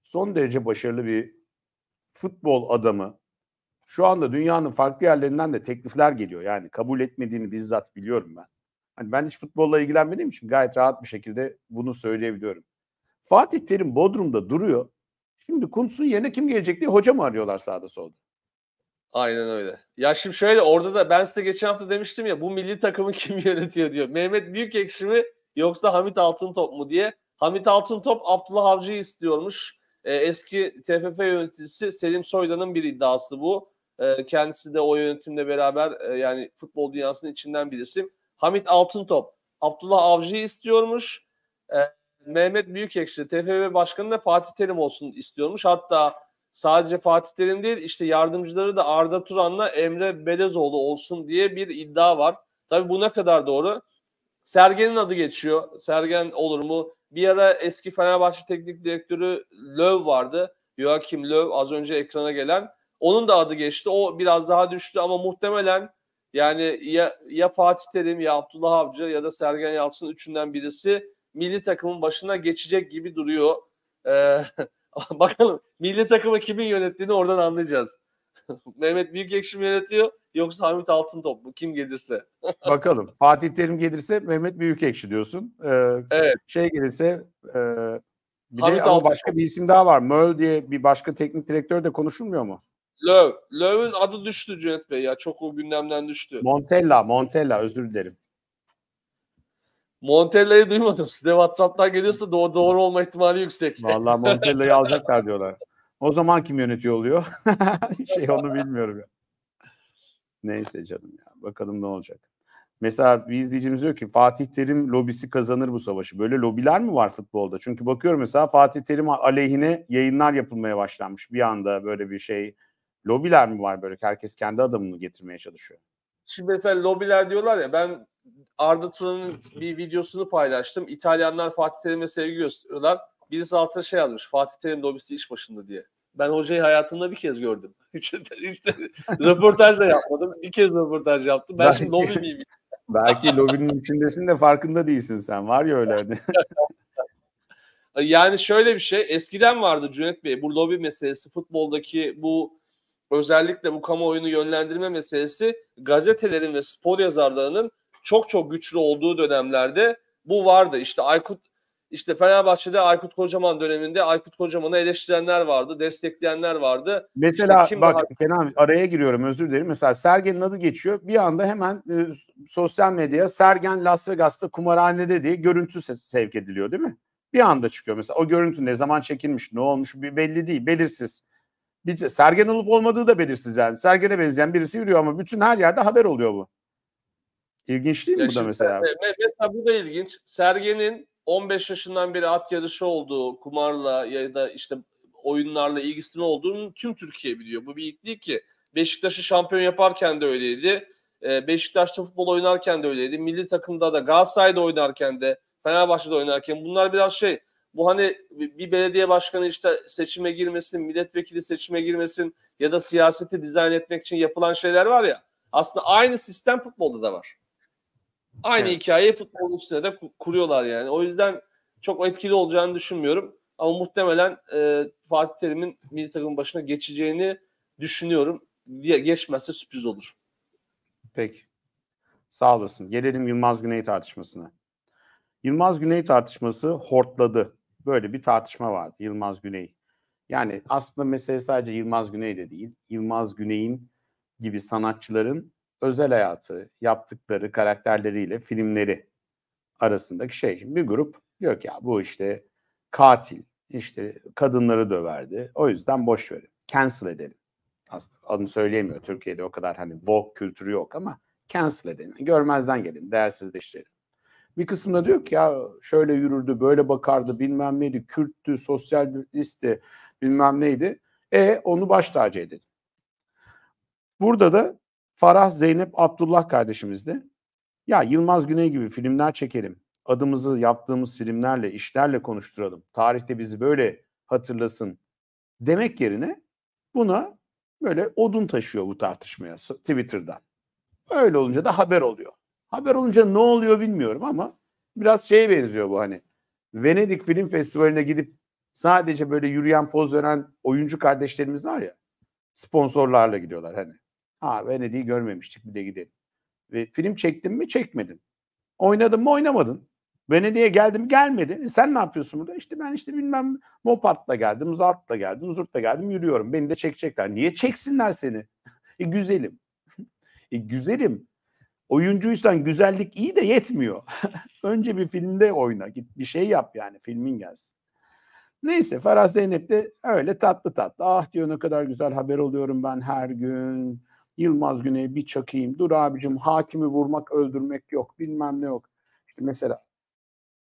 son derece başarılı bir futbol adamı şu anda dünyanın farklı yerlerinden de teklifler geliyor. Yani kabul etmediğini bizzat biliyorum ben. Hani ben hiç futbolla ilgilenmediğim için gayet rahat bir şekilde bunu söyleyebiliyorum. Fatih Terim Bodrum'da duruyor. Şimdi Kuntz'un yerine kim gelecek diye hoca mı arıyorlar sağda solda? Aynen öyle. Ya şimdi şöyle orada da ben size geçen hafta demiştim ya bu milli takımı (laughs) kim yönetiyor diyor. Mehmet büyük mi yoksa Hamit Altıntop mu diye. Hamit Altıntop Abdullah Avcı'yı istiyormuş. Ee, eski TFF yöneticisi Selim Soydan'ın bir iddiası bu. Ee, kendisi de o yönetimle beraber e, yani futbol dünyasının içinden bir isim. Hamit Altıntop Abdullah Avcı'yı istiyormuş. E, Mehmet Büyükekşi TFF Başkanı da Fatih Terim olsun istiyormuş. Hatta sadece Fatih Terim değil işte yardımcıları da Arda Turan'la Emre Belezoğlu olsun diye bir iddia var. Tabii bu ne kadar doğru? Sergen'in adı geçiyor. Sergen olur mu? Bir ara eski Fenerbahçe teknik direktörü Löw vardı. Joachim Löw az önce ekrana gelen. Onun da adı geçti. O biraz daha düştü ama muhtemelen yani ya, ya Fatih Terim ya Abdullah Avcı ya da Sergen Yalçın üçünden birisi milli takımın başına geçecek gibi duruyor. Ee, (laughs) bakalım milli takımı kimin yönettiğini oradan anlayacağız. (laughs) Mehmet Büyükekşi mi yönetiyor yoksa Hamit Altıntop mu kim gelirse. (laughs) bakalım Fatih Terim gelirse Mehmet Büyükekşi diyorsun. Ee, evet. Şey gelirse e, bir Hamit de, ama başka bir isim daha var. Möl diye bir başka teknik direktör de konuşulmuyor mu? Löv, Löw'ün adı düştü Cüneyt Bey ya. Çok o gündemden düştü. Montella. Montella özür dilerim. Montella'yı duymadım. Size WhatsApp'tan geliyorsa doğru, doğru olma ihtimali yüksek. Vallahi Montella'yı (laughs) alacaklar diyorlar. O zaman kim yönetiyor oluyor? (laughs) şey onu bilmiyorum ya. Neyse canım ya. Bakalım ne olacak. Mesela bir izleyicimiz diyor ki Fatih Terim lobisi kazanır bu savaşı. Böyle lobiler mi var futbolda? Çünkü bakıyorum mesela Fatih Terim aleyhine yayınlar yapılmaya başlanmış. Bir anda böyle bir şey Lobiler mi var böyle? Herkes kendi adamını getirmeye çalışıyor. Şimdi mesela lobiler diyorlar ya ben Arda Turan'ın bir videosunu paylaştım. İtalyanlar Fatih Terim'e sevgi gösteriyorlar. Birisi altına şey yazmış. Fatih Terim lobisi iş başında diye. Ben hocayı hayatımda bir kez gördüm. Hiç, (laughs) hiç röportaj da yapmadım. Bir kez röportaj yaptım. Ben belki, şimdi lobi miyim? (laughs) belki lobinin içindesin de farkında değilsin sen. Var ya öyle. Hani. (laughs) yani şöyle bir şey. Eskiden vardı Cüneyt Bey. Bu lobi meselesi futboldaki bu özellikle bu kamuoyunu yönlendirme meselesi gazetelerin ve spor yazarlarının çok çok güçlü olduğu dönemlerde bu vardı. İşte Aykut işte Fenerbahçe'de Aykut Kocaman döneminde Aykut Kocaman'ı eleştirenler vardı, destekleyenler vardı. Mesela işte bak daha... Kenan araya giriyorum özür dilerim. Mesela Sergen'in adı geçiyor. Bir anda hemen e, sosyal medyaya Sergen Las Vegas'ta kumarhanede diye görüntü sevk ediliyor değil mi? Bir anda çıkıyor mesela. O görüntü ne zaman çekilmiş, ne olmuş belli değil, belirsiz bir Sergen olup olmadığı da belirsiz yani. Sergen'e benzeyen birisi yürüyor ama bütün her yerde haber oluyor bu. İlginç değil mi ya bu da mesela? Mesela bu da ilginç. Sergen'in 15 yaşından beri at yarışı olduğu, kumarla ya da işte oyunlarla ilgisinin olduğunu tüm Türkiye biliyor. Bu bir ilk değil ki. Beşiktaş'ı şampiyon yaparken de öyleydi. Ee, Beşiktaş'ta futbol oynarken de öyleydi. Milli takımda da Galatasaray'da oynarken de Fenerbahçe'de oynarken bunlar biraz şey bu hani bir belediye başkanı işte seçime girmesin, milletvekili seçime girmesin ya da siyaseti dizayn etmek için yapılan şeyler var ya. Aslında aynı sistem futbolda da var. Aynı evet. hikayeyi futbolun üstüne de kuruyorlar yani. O yüzden çok etkili olacağını düşünmüyorum. Ama muhtemelen e, Fatih Terim'in milli takımın başına geçeceğini düşünüyorum. Diye geçmezse sürpriz olur. Peki. Sağ olasın. Gelelim Yılmaz Güney tartışmasına. Yılmaz Güney tartışması hortladı. Böyle bir tartışma vardı Yılmaz Güney. Yani aslında mesele sadece Yılmaz Güney de değil. Yılmaz Güney'in gibi sanatçıların özel hayatı, yaptıkları karakterleriyle filmleri arasındaki şey. Şimdi bir grup diyor ki ya bu işte katil, işte kadınları döverdi. O yüzden boş verin. Cancel edelim. Aslında adını söyleyemiyor. Türkiye'de o kadar hani woke kültürü yok ama cancel edelim. Görmezden gelin, değersizleştirelim. Bir kısmında diyor ki ya şöyle yürürdü, böyle bakardı, bilmem neydi, Kürttü, sosyalisti, bilmem neydi. E onu baş tacı edin. Burada da Farah Zeynep Abdullah kardeşimizde ya Yılmaz Güney gibi filmler çekelim. Adımızı yaptığımız filmlerle, işlerle konuşturalım. Tarihte bizi böyle hatırlasın demek yerine buna böyle odun taşıyor bu tartışmaya Twitter'dan. Öyle olunca da haber oluyor. Haber olunca ne oluyor bilmiyorum ama biraz şeye benziyor bu hani. Venedik Film Festivali'ne gidip sadece böyle yürüyen poz veren oyuncu kardeşlerimiz var ya. Sponsorlarla gidiyorlar hani. Ha Venedik'i görmemiştik bir de gidelim. Ve film çektin mi çekmedin. Oynadın mı oynamadın. Venedik'e geldim gelmedi. E sen ne yapıyorsun burada? İşte ben işte bilmem Mopart'la geldim, Zart'la geldim, Zurt'la geldim yürüyorum. Beni de çekecekler. Niye çeksinler seni? (laughs) e güzelim. (laughs) e güzelim oyuncuysan güzellik iyi de yetmiyor. (laughs) Önce bir filmde oyna. Git bir şey yap yani filmin gelsin. Neyse Ferah Zeynep de öyle tatlı tatlı. Ah diyor ne kadar güzel haber oluyorum ben her gün. Yılmaz Güney'e bir çakayım. Dur abicim hakimi vurmak öldürmek yok bilmem ne yok. İşte mesela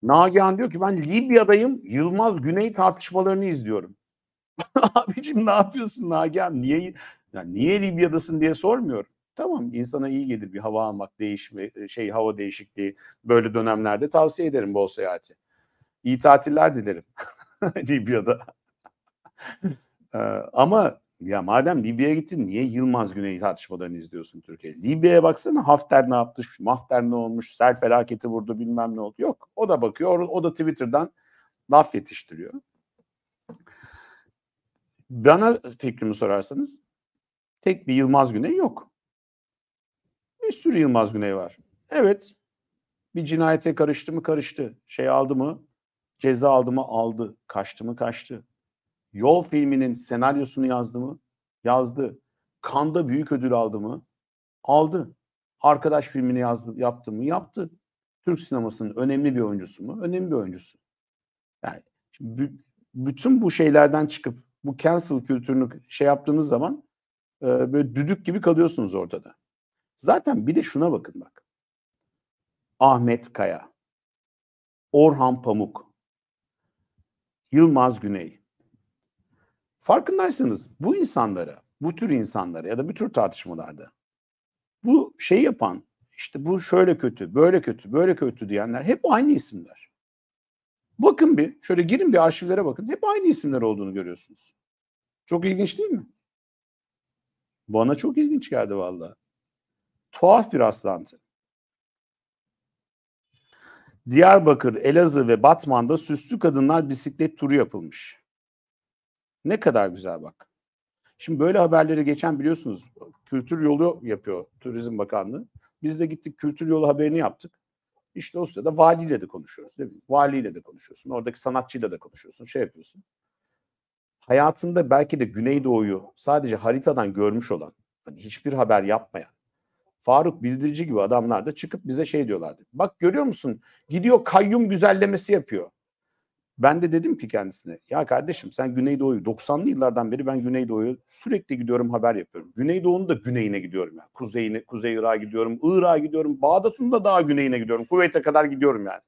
Nagihan diyor ki ben Libya'dayım Yılmaz Güney tartışmalarını izliyorum. (laughs) abicim ne yapıyorsun Nagihan niye yani niye Libya'dasın diye sormuyorum. Tamam insana iyi gelir bir hava almak, değişme, e, şey hava değişikliği böyle dönemlerde tavsiye ederim bol seyahati. İyi tatiller dilerim (laughs) Libya'da. ama ya madem Libya'ya gittin niye Yılmaz Güney tartışmalarını izliyorsun Türkiye? Libya'ya baksana Hafter ne yaptı, Mafter ne olmuş, sel felaketi vurdu bilmem ne oldu. Yok o da bakıyor o da Twitter'dan laf yetiştiriyor. Bana fikrimi sorarsanız tek bir Yılmaz Güney yok. Bir sürü Yılmaz Güney var. Evet bir cinayete karıştı mı karıştı. Şey aldı mı ceza aldı mı aldı. Kaçtı mı kaçtı. Yol filminin senaryosunu yazdı mı? Yazdı. Kanda büyük ödül aldı mı? Aldı. Arkadaş filmini yazdı, yaptı mı? Yaptı. Türk sinemasının önemli bir oyuncusu mu? Önemli bir oyuncusu. Yani bütün bu şeylerden çıkıp bu cancel kültürünü şey yaptığınız zaman e, böyle düdük gibi kalıyorsunuz ortada. Zaten bir de şuna bakın bak. Ahmet Kaya, Orhan Pamuk, Yılmaz Güney. Farkındaysanız bu insanlara, bu tür insanlara ya da bu tür tartışmalarda bu şey yapan, işte bu şöyle kötü, böyle kötü, böyle kötü diyenler hep aynı isimler. Bakın bir, şöyle girin bir arşivlere bakın. Hep aynı isimler olduğunu görüyorsunuz. Çok ilginç değil mi? Bana çok ilginç geldi vallahi tuhaf bir rastlantı. Diyarbakır, Elazığ ve Batman'da süslü kadınlar bisiklet turu yapılmış. Ne kadar güzel bak. Şimdi böyle haberleri geçen biliyorsunuz kültür yolu yapıyor Turizm Bakanlığı. Biz de gittik kültür yolu haberini yaptık. İşte o sırada valiyle de konuşuyoruz değil mi? Valiyle de konuşuyorsun. Oradaki sanatçıyla da konuşuyorsun. Şey yapıyorsun. Hayatında belki de Güneydoğu'yu sadece haritadan görmüş olan, hani hiçbir haber yapmayan, Faruk bildirici gibi adamlar da çıkıp bize şey diyorlardı. Bak görüyor musun gidiyor kayyum güzellemesi yapıyor. Ben de dedim ki kendisine ya kardeşim sen Güneydoğu'yu 90'lı yıllardan beri ben Güneydoğu'ya sürekli gidiyorum haber yapıyorum. Güneydoğu'nun da güneyine gidiyorum. Yani. Kuzeyine, Kuzey Irak'a gidiyorum, Irak'a gidiyorum, Bağdat'ın da daha güneyine gidiyorum. Kuveyt'e kadar gidiyorum yani.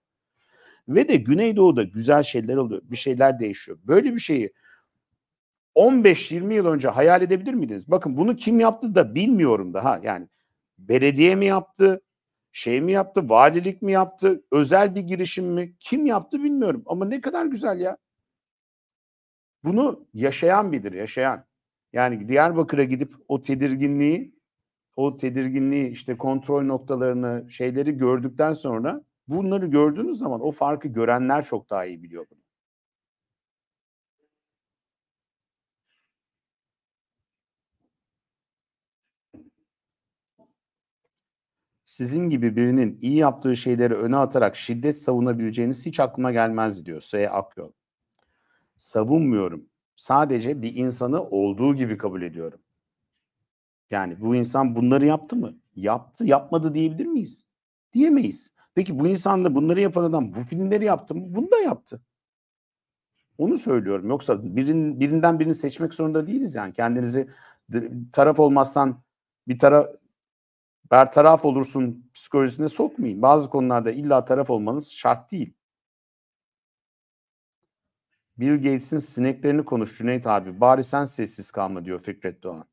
Ve de Güneydoğu'da güzel şeyler oluyor. Bir şeyler değişiyor. Böyle bir şeyi 15-20 yıl önce hayal edebilir miydiniz? Bakın bunu kim yaptı da bilmiyorum daha yani. Belediye mi yaptı? Şey mi yaptı? Valilik mi yaptı? Özel bir girişim mi? Kim yaptı bilmiyorum ama ne kadar güzel ya. Bunu yaşayan bilir, yaşayan. Yani Diyarbakır'a gidip o tedirginliği, o tedirginliği işte kontrol noktalarını, şeyleri gördükten sonra bunları gördüğünüz zaman o farkı görenler çok daha iyi biliyor bunu. sizin gibi birinin iyi yaptığı şeyleri öne atarak şiddet savunabileceğiniz hiç aklıma gelmez diyor S. Akyol. Savunmuyorum. Sadece bir insanı olduğu gibi kabul ediyorum. Yani bu insan bunları yaptı mı? Yaptı, yapmadı diyebilir miyiz? Diyemeyiz. Peki bu insan da bunları yapan adam bu filmleri yaptı mı? Bunu da yaptı. Onu söylüyorum. Yoksa birin, birinden birini seçmek zorunda değiliz yani. Kendinizi taraf olmazsan bir taraf Ber taraf olursun psikolojisine sokmayın. Bazı konularda illa taraf olmanız şart değil. Bill Gates'in sineklerini konuş Cüneyt abi. Bari sen sessiz kalma diyor Fikret Doğan.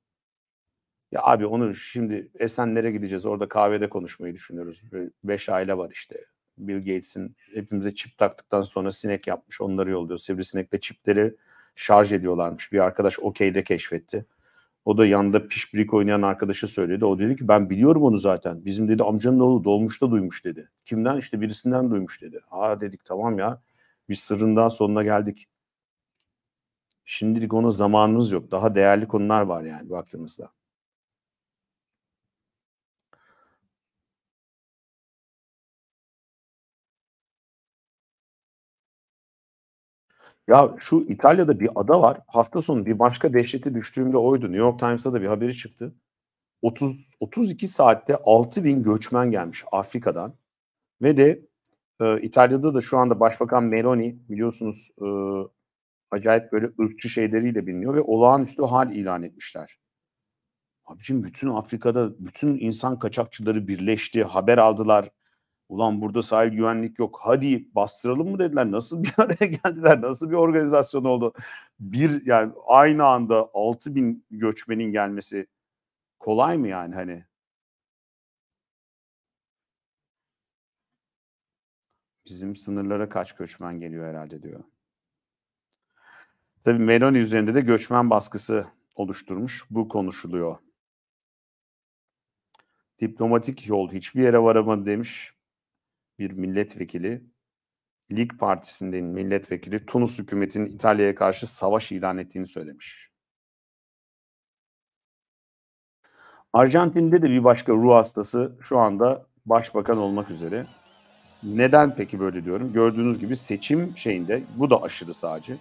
Ya abi onu şimdi Esenler'e gideceğiz. Orada kahvede konuşmayı düşünüyoruz. beş aile var işte. Bill Gates'in hepimize çip taktıktan sonra sinek yapmış. Onları yolluyor. Sivrisinekle çipleri şarj ediyorlarmış. Bir arkadaş okeyde keşfetti. O da yanında pişpirik oynayan arkadaşı söyledi. O dedi ki ben biliyorum onu zaten. Bizim dedi amcanın oğlu dolmuşta duymuş dedi. Kimden? işte birisinden duymuş dedi. Aa dedik tamam ya. Biz sırrın daha sonuna geldik. Şimdilik ona zamanımız yok. Daha değerli konular var yani baktığımızda. Ya şu İtalya'da bir ada var. Hafta sonu bir başka dehşete düştüğümde oydu. New York Times'ta da bir haberi çıktı. 30 32 saatte 6 bin göçmen gelmiş Afrika'dan. Ve de e, İtalya'da da şu anda Başbakan Meloni biliyorsunuz e, acayip böyle ırkçı şeyleriyle biliniyor ve olağanüstü hal ilan etmişler. Abicim bütün Afrika'da bütün insan kaçakçıları birleşti, haber aldılar, ulan burada sahil güvenlik yok hadi bastıralım mı dediler nasıl bir (laughs) araya geldiler nasıl bir organizasyon oldu bir yani aynı anda 6 bin göçmenin gelmesi kolay mı yani hani bizim sınırlara kaç göçmen geliyor herhalde diyor. Tabii Meloni üzerinde de göçmen baskısı oluşturmuş. Bu konuşuluyor. Diplomatik yol hiçbir yere varamadı demiş bir milletvekili Lig partisinin milletvekili Tunus hükümetinin İtalya'ya karşı savaş ilan ettiğini söylemiş. Arjantin'de de bir başka ruh hastası şu anda başbakan olmak üzere. Neden peki böyle diyorum? Gördüğünüz gibi seçim şeyinde, bu da aşırı sadece.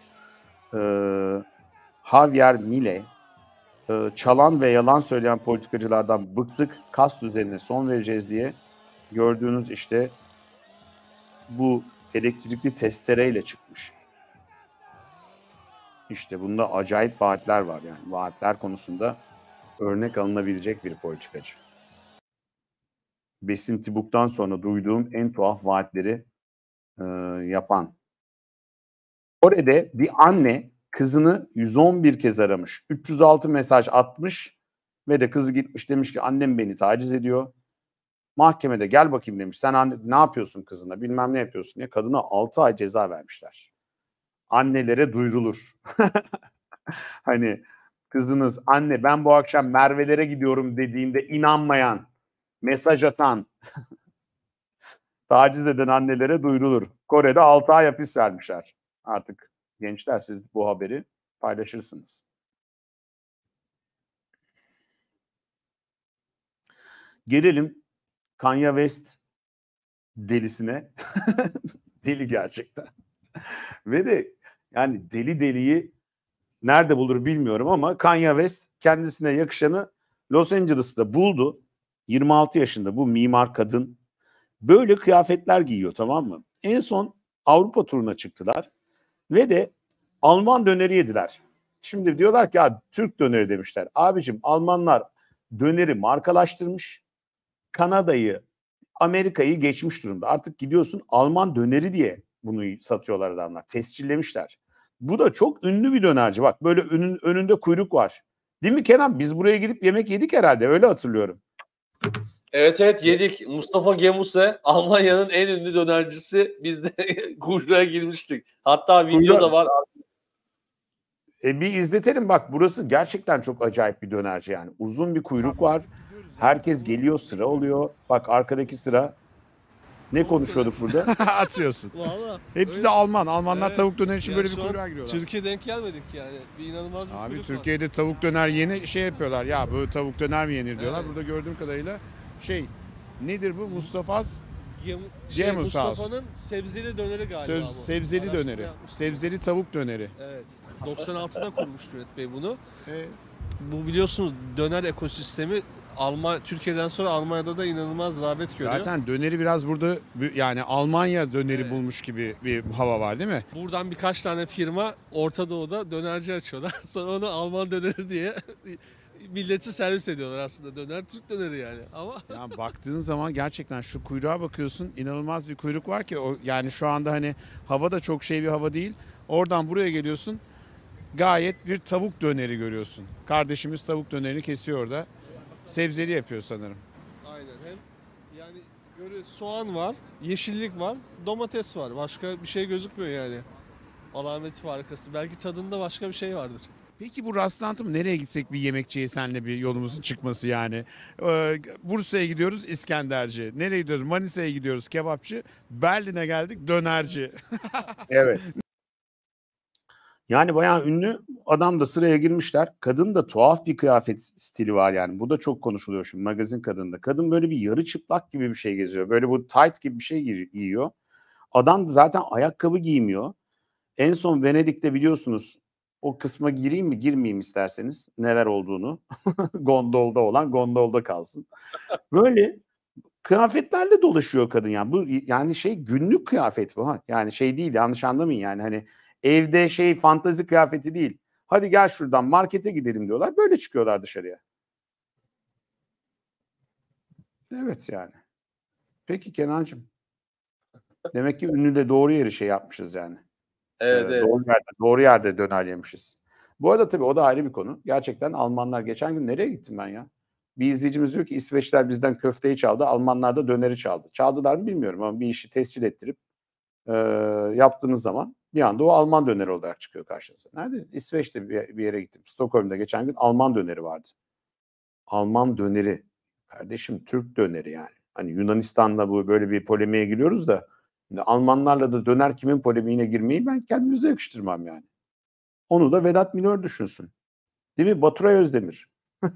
Ee, Javier Mile, e, çalan ve yalan söyleyen politikacılardan bıktık, kas düzenine son vereceğiz diye gördüğünüz işte bu elektrikli testereyle çıkmış. İşte bunda acayip vaatler var yani. Vaatler konusunda örnek alınabilecek bir politikacı. Besim Tibuk'tan sonra duyduğum en tuhaf vaatleri e, yapan. Kore'de bir anne kızını 111 kez aramış. 306 mesaj atmış ve de kızı gitmiş demiş ki annem beni taciz ediyor. Mahkemede gel bakayım demiş. Sen anne, ne yapıyorsun kızına bilmem ne yapıyorsun diye kadına 6 ay ceza vermişler. Annelere duyurulur. (laughs) hani kızınız anne ben bu akşam Merve'lere gidiyorum dediğinde inanmayan, mesaj atan, (laughs) taciz eden annelere duyurulur. Kore'de 6 ay hapis vermişler. Artık gençler siz bu haberi paylaşırsınız. Gelelim Kanye West delisine (laughs) deli gerçekten. Ve de yani deli deliyi nerede bulur bilmiyorum ama Kanye West kendisine yakışanı Los Angeles'ta buldu. 26 yaşında bu mimar kadın böyle kıyafetler giyiyor tamam mı? En son Avrupa turuna çıktılar ve de Alman döneri yediler. Şimdi diyorlar ki Türk döneri demişler. Abicim Almanlar döneri markalaştırmış. Kanada'yı, Amerika'yı geçmiş durumda. Artık gidiyorsun Alman döneri diye bunu satıyorlar adamlar. Tescillemişler. Bu da çok ünlü bir dönerci. Bak böyle önün, önünde kuyruk var. Değil mi Kenan? Biz buraya gidip yemek yedik herhalde. Öyle hatırlıyorum. Evet evet yedik. Mustafa Gemuse Almanya'nın en ünlü dönercisi. Biz de (laughs) kuyruğa girmiştik. Hatta video da var. E bir izletelim bak burası gerçekten çok acayip bir dönerci yani. Uzun bir kuyruk var. Herkes geliyor sıra oluyor. Bak arkadaki sıra. Ne konuşuyorduk burada? (laughs) Atıyorsun. Valla. Hepsi de Alman. Almanlar Evet. tavuk döner için Ya böyle bir şu kuyruğa giriyorlar. Türkiye denk gelmedik yani. Bir inanılmaz bir Abi kuyruk var. Türkiye'de tavuk döner yeni şey yapıyorlar. Ya bu tavuk döner mi yenir diyorlar. Burada gördüğüm kadarıyla şey nedir bu Mustafa's? Yem, şey, Yemus Mustafa'nın sebzeli döneri galiba söz- bu. sebzeli Araştırma döneri. yapmış. Sebzeli tavuk döneri. Evet. 96'da kurmuştu Red Bey bunu bu biliyorsunuz döner ekosistemi Alman Türkiye'den sonra Almanya'da da inanılmaz rağbet görüyor. Zaten döneri biraz burada yani Almanya döneri evet. bulmuş gibi bir hava var değil mi? Buradan birkaç tane firma Orta Doğu'da dönerci açıyorlar. (laughs) Sonra onu Alman döneri diye (laughs) milleti servis ediyorlar aslında. Döner Türk döneri yani ama. (laughs) Yani baktığın zaman gerçekten şu kuyruğa bakıyorsun inanılmaz bir kuyruk var ki o, yani şu anda hani hava da çok şey bir hava değil. Oradan buraya geliyorsun gayet bir tavuk döneri görüyorsun. Kardeşimiz tavuk dönerini kesiyor orada. Sebzeli yapıyor sanırım. Aynen. Hem yani görüyoruz soğan var, yeşillik var, domates var. Başka bir şey gözükmüyor yani. Alameti farkası. Belki tadında başka bir şey vardır. Peki bu rastlantı mı? Nereye gitsek bir yemekçiye senle bir yolumuzun çıkması yani. Ee, Bursa'ya gidiyoruz İskenderci. Nereye gidiyoruz? Manisa'ya gidiyoruz kebapçı. Berlin'e geldik dönerci. evet. Yani bayağı ünlü adam da sıraya girmişler. Kadın da tuhaf bir kıyafet stili var yani. Bu da çok konuşuluyor şimdi magazin kadında. Kadın böyle bir yarı çıplak gibi bir şey geziyor. Böyle bu tight gibi bir şey giyiyor. Adam zaten ayakkabı giymiyor. En son Venedik'te biliyorsunuz o kısma gireyim mi girmeyeyim isterseniz neler olduğunu. (laughs) gondolda olan gondolda kalsın. Böyle kıyafetlerle dolaşıyor kadın yani. Bu yani şey günlük kıyafet bu ha. Yani şey değil yanlış anlamayın yani hani Evde şey fantazi kıyafeti değil. Hadi gel şuradan markete gidelim diyorlar. Böyle çıkıyorlar dışarıya. Evet yani. Peki Kenancığım. Demek ki ünlüyle doğru yeri şey yapmışız yani. Evet, ee, evet. Doğru yerde, doğru yerde döner yemişiz. Bu arada tabii o da ayrı bir konu. Gerçekten Almanlar geçen gün nereye gittim ben ya? Bir izleyicimiz diyor ki İsveçler bizden köfteyi çaldı, Almanlar da döneri çaldı. Çaldılar mı bilmiyorum ama bir işi tescil ettirip e, yaptığınız zaman bir anda o Alman döneri olarak çıkıyor karşınıza. Nerede? İsveç'te bir yere gittim. Stockholm'da geçen gün Alman döneri vardı. Alman döneri. Kardeşim Türk döneri yani. Hani Yunanistan'da bu böyle bir polemiğe giriyoruz da şimdi Almanlarla da döner kimin polemiğine girmeyi ben kendimize yakıştırmam yani. Onu da Vedat Milor düşünsün. Değil mi? Baturay Özdemir. (laughs)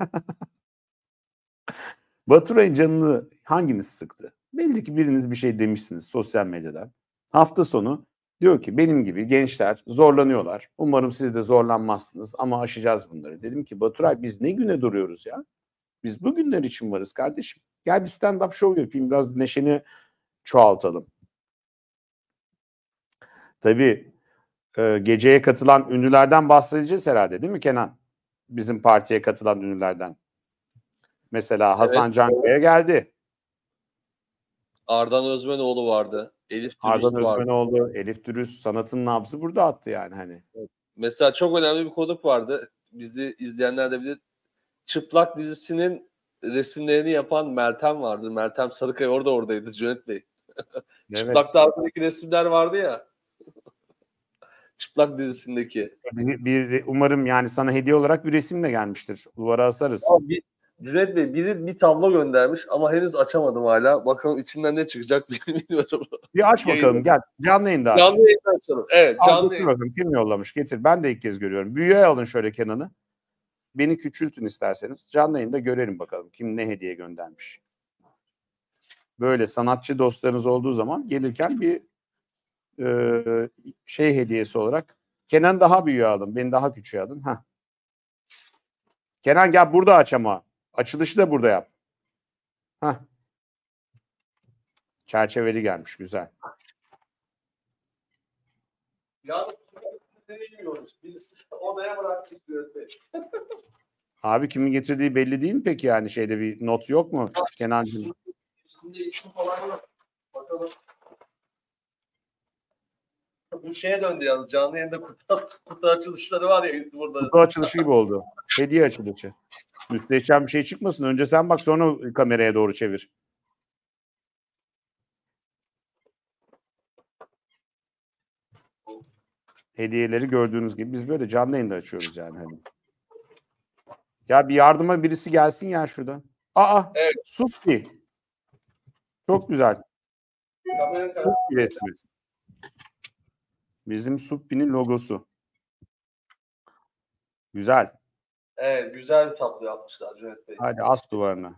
Baturay'ın canını hanginiz sıktı? Belli ki biriniz bir şey demişsiniz sosyal medyada. Hafta sonu Diyor ki benim gibi gençler zorlanıyorlar. Umarım siz de zorlanmazsınız ama aşacağız bunları. Dedim ki Baturay biz ne güne duruyoruz ya? Biz bugünler için varız kardeşim. Gel bir stand-up show yapayım biraz neşeni çoğaltalım. Tabii e, geceye katılan ünlülerden bahsedeceğiz herhalde değil mi Kenan? Bizim partiye katılan ünlülerden. Mesela Hasan evet. Cankaya geldi. Ardan Özmenoğlu vardı. Elif Arda Özmen oldu. Elif Dürüst sanatın nabzı burada attı yani hani. Evet. Mesela çok önemli bir konuk vardı. Bizi izleyenler de bilir. Çıplak dizisinin resimlerini yapan Meltem vardı. Meltem Sarıkaya orada oradaydı Cüneyt Bey. (laughs) Evet. Çıplak dağıtındaki resimler vardı ya. (laughs) Çıplak dizisindeki. Bir, bir umarım yani sana hediye olarak bir resim de gelmiştir. Duvara asarız. Ya bir, Cüneyt Bey biri bir tablo göndermiş ama henüz açamadım hala. Bakalım içinden ne çıkacak (laughs) bilmiyorum. Bir aç bakalım gel. Canlı yayında aç. Canlı yayında açalım. Evet canlı yayında. Bakalım. Kim yollamış getir. Ben de ilk kez görüyorum. Büyüye alın şöyle Kenan'ı. Beni küçültün isterseniz. Canlı yayında görelim bakalım kim ne hediye göndermiş. Böyle sanatçı dostlarınız olduğu zaman gelirken bir e, şey hediyesi olarak Kenan daha büyüğe alın. Beni daha küçüğe alın. Heh. Kenan gel burada aç ama Açılışı da burada yap. Hah. Çerçeveli gelmiş. Güzel. Ya bilmiyoruz. Biz (laughs) odaya bıraktık yönetmeni. (laughs) Abi kimin getirdiği belli değil mi peki yani şeyde bir not yok mu Kenancığım? Üstünde isim falan yok. Bakalım bu şeye döndü yalnız. Canlı yayında kutu, kutu açılışları var ya burada Kutu açılışı gibi oldu. Hediye açılışı. müsteşem bir şey çıkmasın. Önce sen bak sonra kameraya doğru çevir. Hediyeleri gördüğünüz gibi biz böyle canlı yayında açıyoruz yani. Hani. Ya bir yardıma birisi gelsin ya şurada. Aa evet. Supi. Çok güzel. Supi resmi. Bizim Suppi'nin logosu. Güzel. Evet güzel bir tablo yapmışlar Cüneyt Bey. Hadi as duvarına.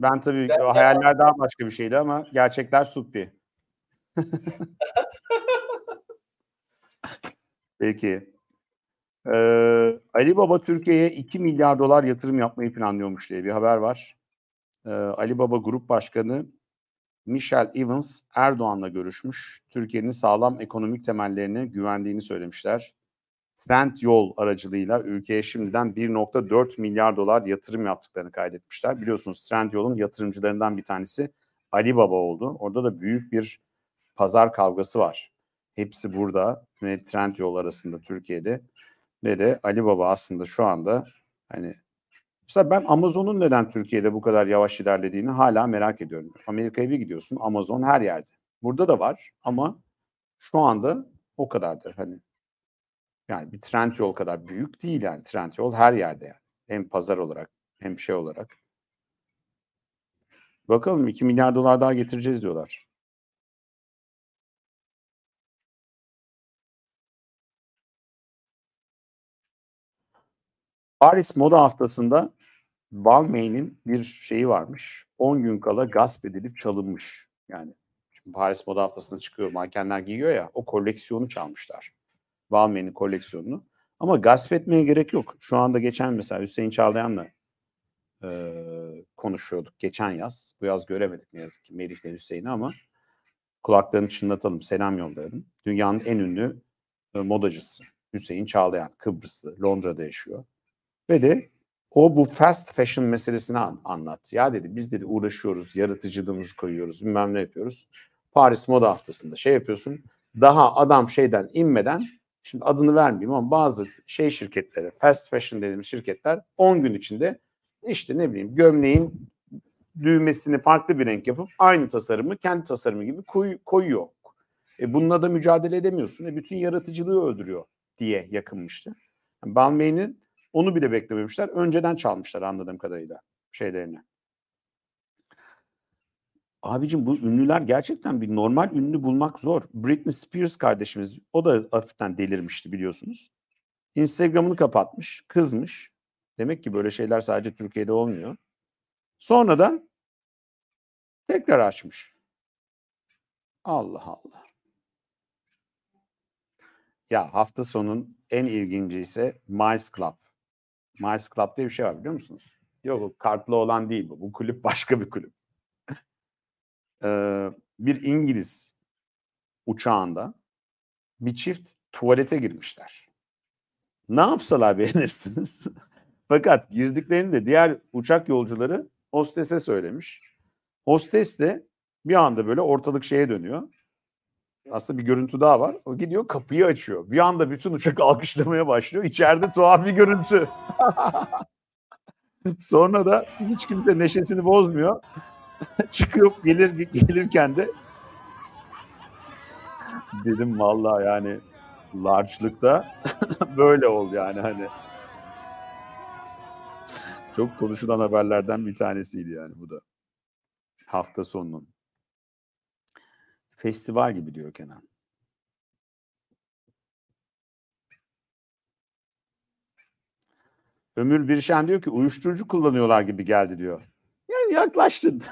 Ben tabii ben, o hayaller ben... daha başka bir şeydi ama gerçekler Suppi. (laughs) Peki. Ee, Ali Baba Türkiye'ye 2 milyar dolar yatırım yapmayı planlıyormuş diye bir haber var. Ee, Ali Baba Grup Başkanı Michelle Evans Erdoğan'la görüşmüş. Türkiye'nin sağlam ekonomik temellerine güvendiğini söylemişler. Trend yol aracılığıyla ülkeye şimdiden 1.4 milyar dolar yatırım yaptıklarını kaydetmişler. Biliyorsunuz Trend yolun yatırımcılarından bir tanesi Ali Baba oldu. Orada da büyük bir pazar kavgası var. Hepsi burada ve Trend yol arasında Türkiye'de ve de Ali Baba aslında şu anda hani Mesela ben Amazon'un neden Türkiye'de bu kadar yavaş ilerlediğini hala merak ediyorum. Amerika'ya bir gidiyorsun Amazon her yerde. Burada da var ama şu anda o kadardır hani. Yani bir trend yol kadar büyük değil yani trend yol her yerde yani. Hem pazar olarak hem şey olarak. Bakalım 2 milyar dolar daha getireceğiz diyorlar. Paris Moda Haftası'nda Balmain'in bir şeyi varmış. 10 gün kala gasp edilip çalınmış. Yani şimdi Paris Moda Haftası'nda çıkıyor mankenler giyiyor ya o koleksiyonu çalmışlar. Balmain'in koleksiyonunu. Ama gasp etmeye gerek yok. Şu anda geçen mesela Hüseyin Çağlayan'la e, konuşuyorduk geçen yaz. Bu yaz göremedik ne yazık ki Melih'le Hüseyin'i ama kulaklarını çınlatalım, selam yollayalım. Dünyanın en ünlü e, modacısı Hüseyin Çağlayan, Kıbrıslı, Londra'da yaşıyor. Ve de o bu fast fashion meselesini anlattı Ya dedi biz dedi uğraşıyoruz, yaratıcılığımızı koyuyoruz, bilmem ne yapıyoruz. Paris Moda Haftası'nda şey yapıyorsun. Daha adam şeyden inmeden, şimdi adını vermeyeyim ama bazı şey şirketlere, fast fashion dediğimiz şirketler 10 gün içinde işte ne bileyim gömleğin düğmesini farklı bir renk yapıp aynı tasarımı kendi tasarımı gibi koy, koyuyor. E bununla da mücadele edemiyorsun. E bütün yaratıcılığı öldürüyor diye yakınmıştı. Yani Balmain'in onu bile beklememişler. Önceden çalmışlar anladığım kadarıyla şeylerini. Abicim bu ünlüler gerçekten bir normal ünlü bulmak zor. Britney Spears kardeşimiz o da hafiften delirmişti biliyorsunuz. Instagram'ını kapatmış, kızmış. Demek ki böyle şeyler sadece Türkiye'de olmuyor. Sonra da tekrar açmış. Allah Allah. Ya hafta sonun en ilginci ise Mice Club. Miles Club diye bir şey var biliyor musunuz? Yok kartlı olan değil bu. Bu kulüp başka bir kulüp. (laughs) ee, bir İngiliz uçağında bir çift tuvalete girmişler. Ne yapsalar (laughs) beğenirsiniz. Fakat girdiklerinde diğer uçak yolcuları hostese söylemiş. Hostes de bir anda böyle ortalık şeye dönüyor. Aslında bir görüntü daha var. O gidiyor kapıyı açıyor. Bir anda bütün uçak (laughs) alkışlamaya başlıyor. İçeride tuhaf bir görüntü. (laughs) Sonra da hiç kimse neşesini bozmuyor. (laughs) Çıkıyor gelir gelirken de dedim vallahi yani large'lıkta böyle oldu yani hani. Çok konuşulan haberlerden bir tanesiydi yani bu da. Hafta sonunun. Festival gibi diyor Kenan. Ömür Birşen diyor ki uyuşturucu kullanıyorlar gibi geldi diyor. Yani yaklaştın.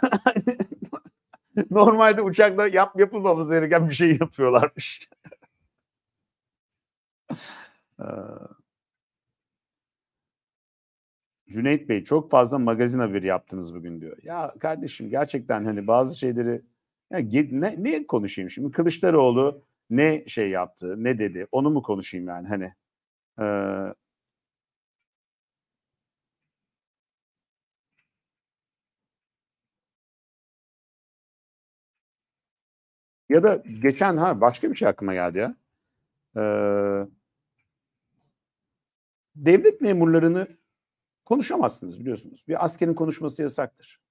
(laughs) Normalde uçakta yap yapılmamız gereken bir şey yapıyorlarmış. (laughs) Cüneyt Bey çok fazla magazin haberi yaptınız bugün diyor. Ya kardeşim gerçekten hani bazı şeyleri yani ne, ne konuşayım şimdi? Kılıçdaroğlu ne şey yaptı, ne dedi? Onu mu konuşayım yani hani? Ee, Ya da geçen ha başka bir şey aklıma geldi ya. Ee, devlet memurlarını konuşamazsınız biliyorsunuz. Bir askerin konuşması yasaktır.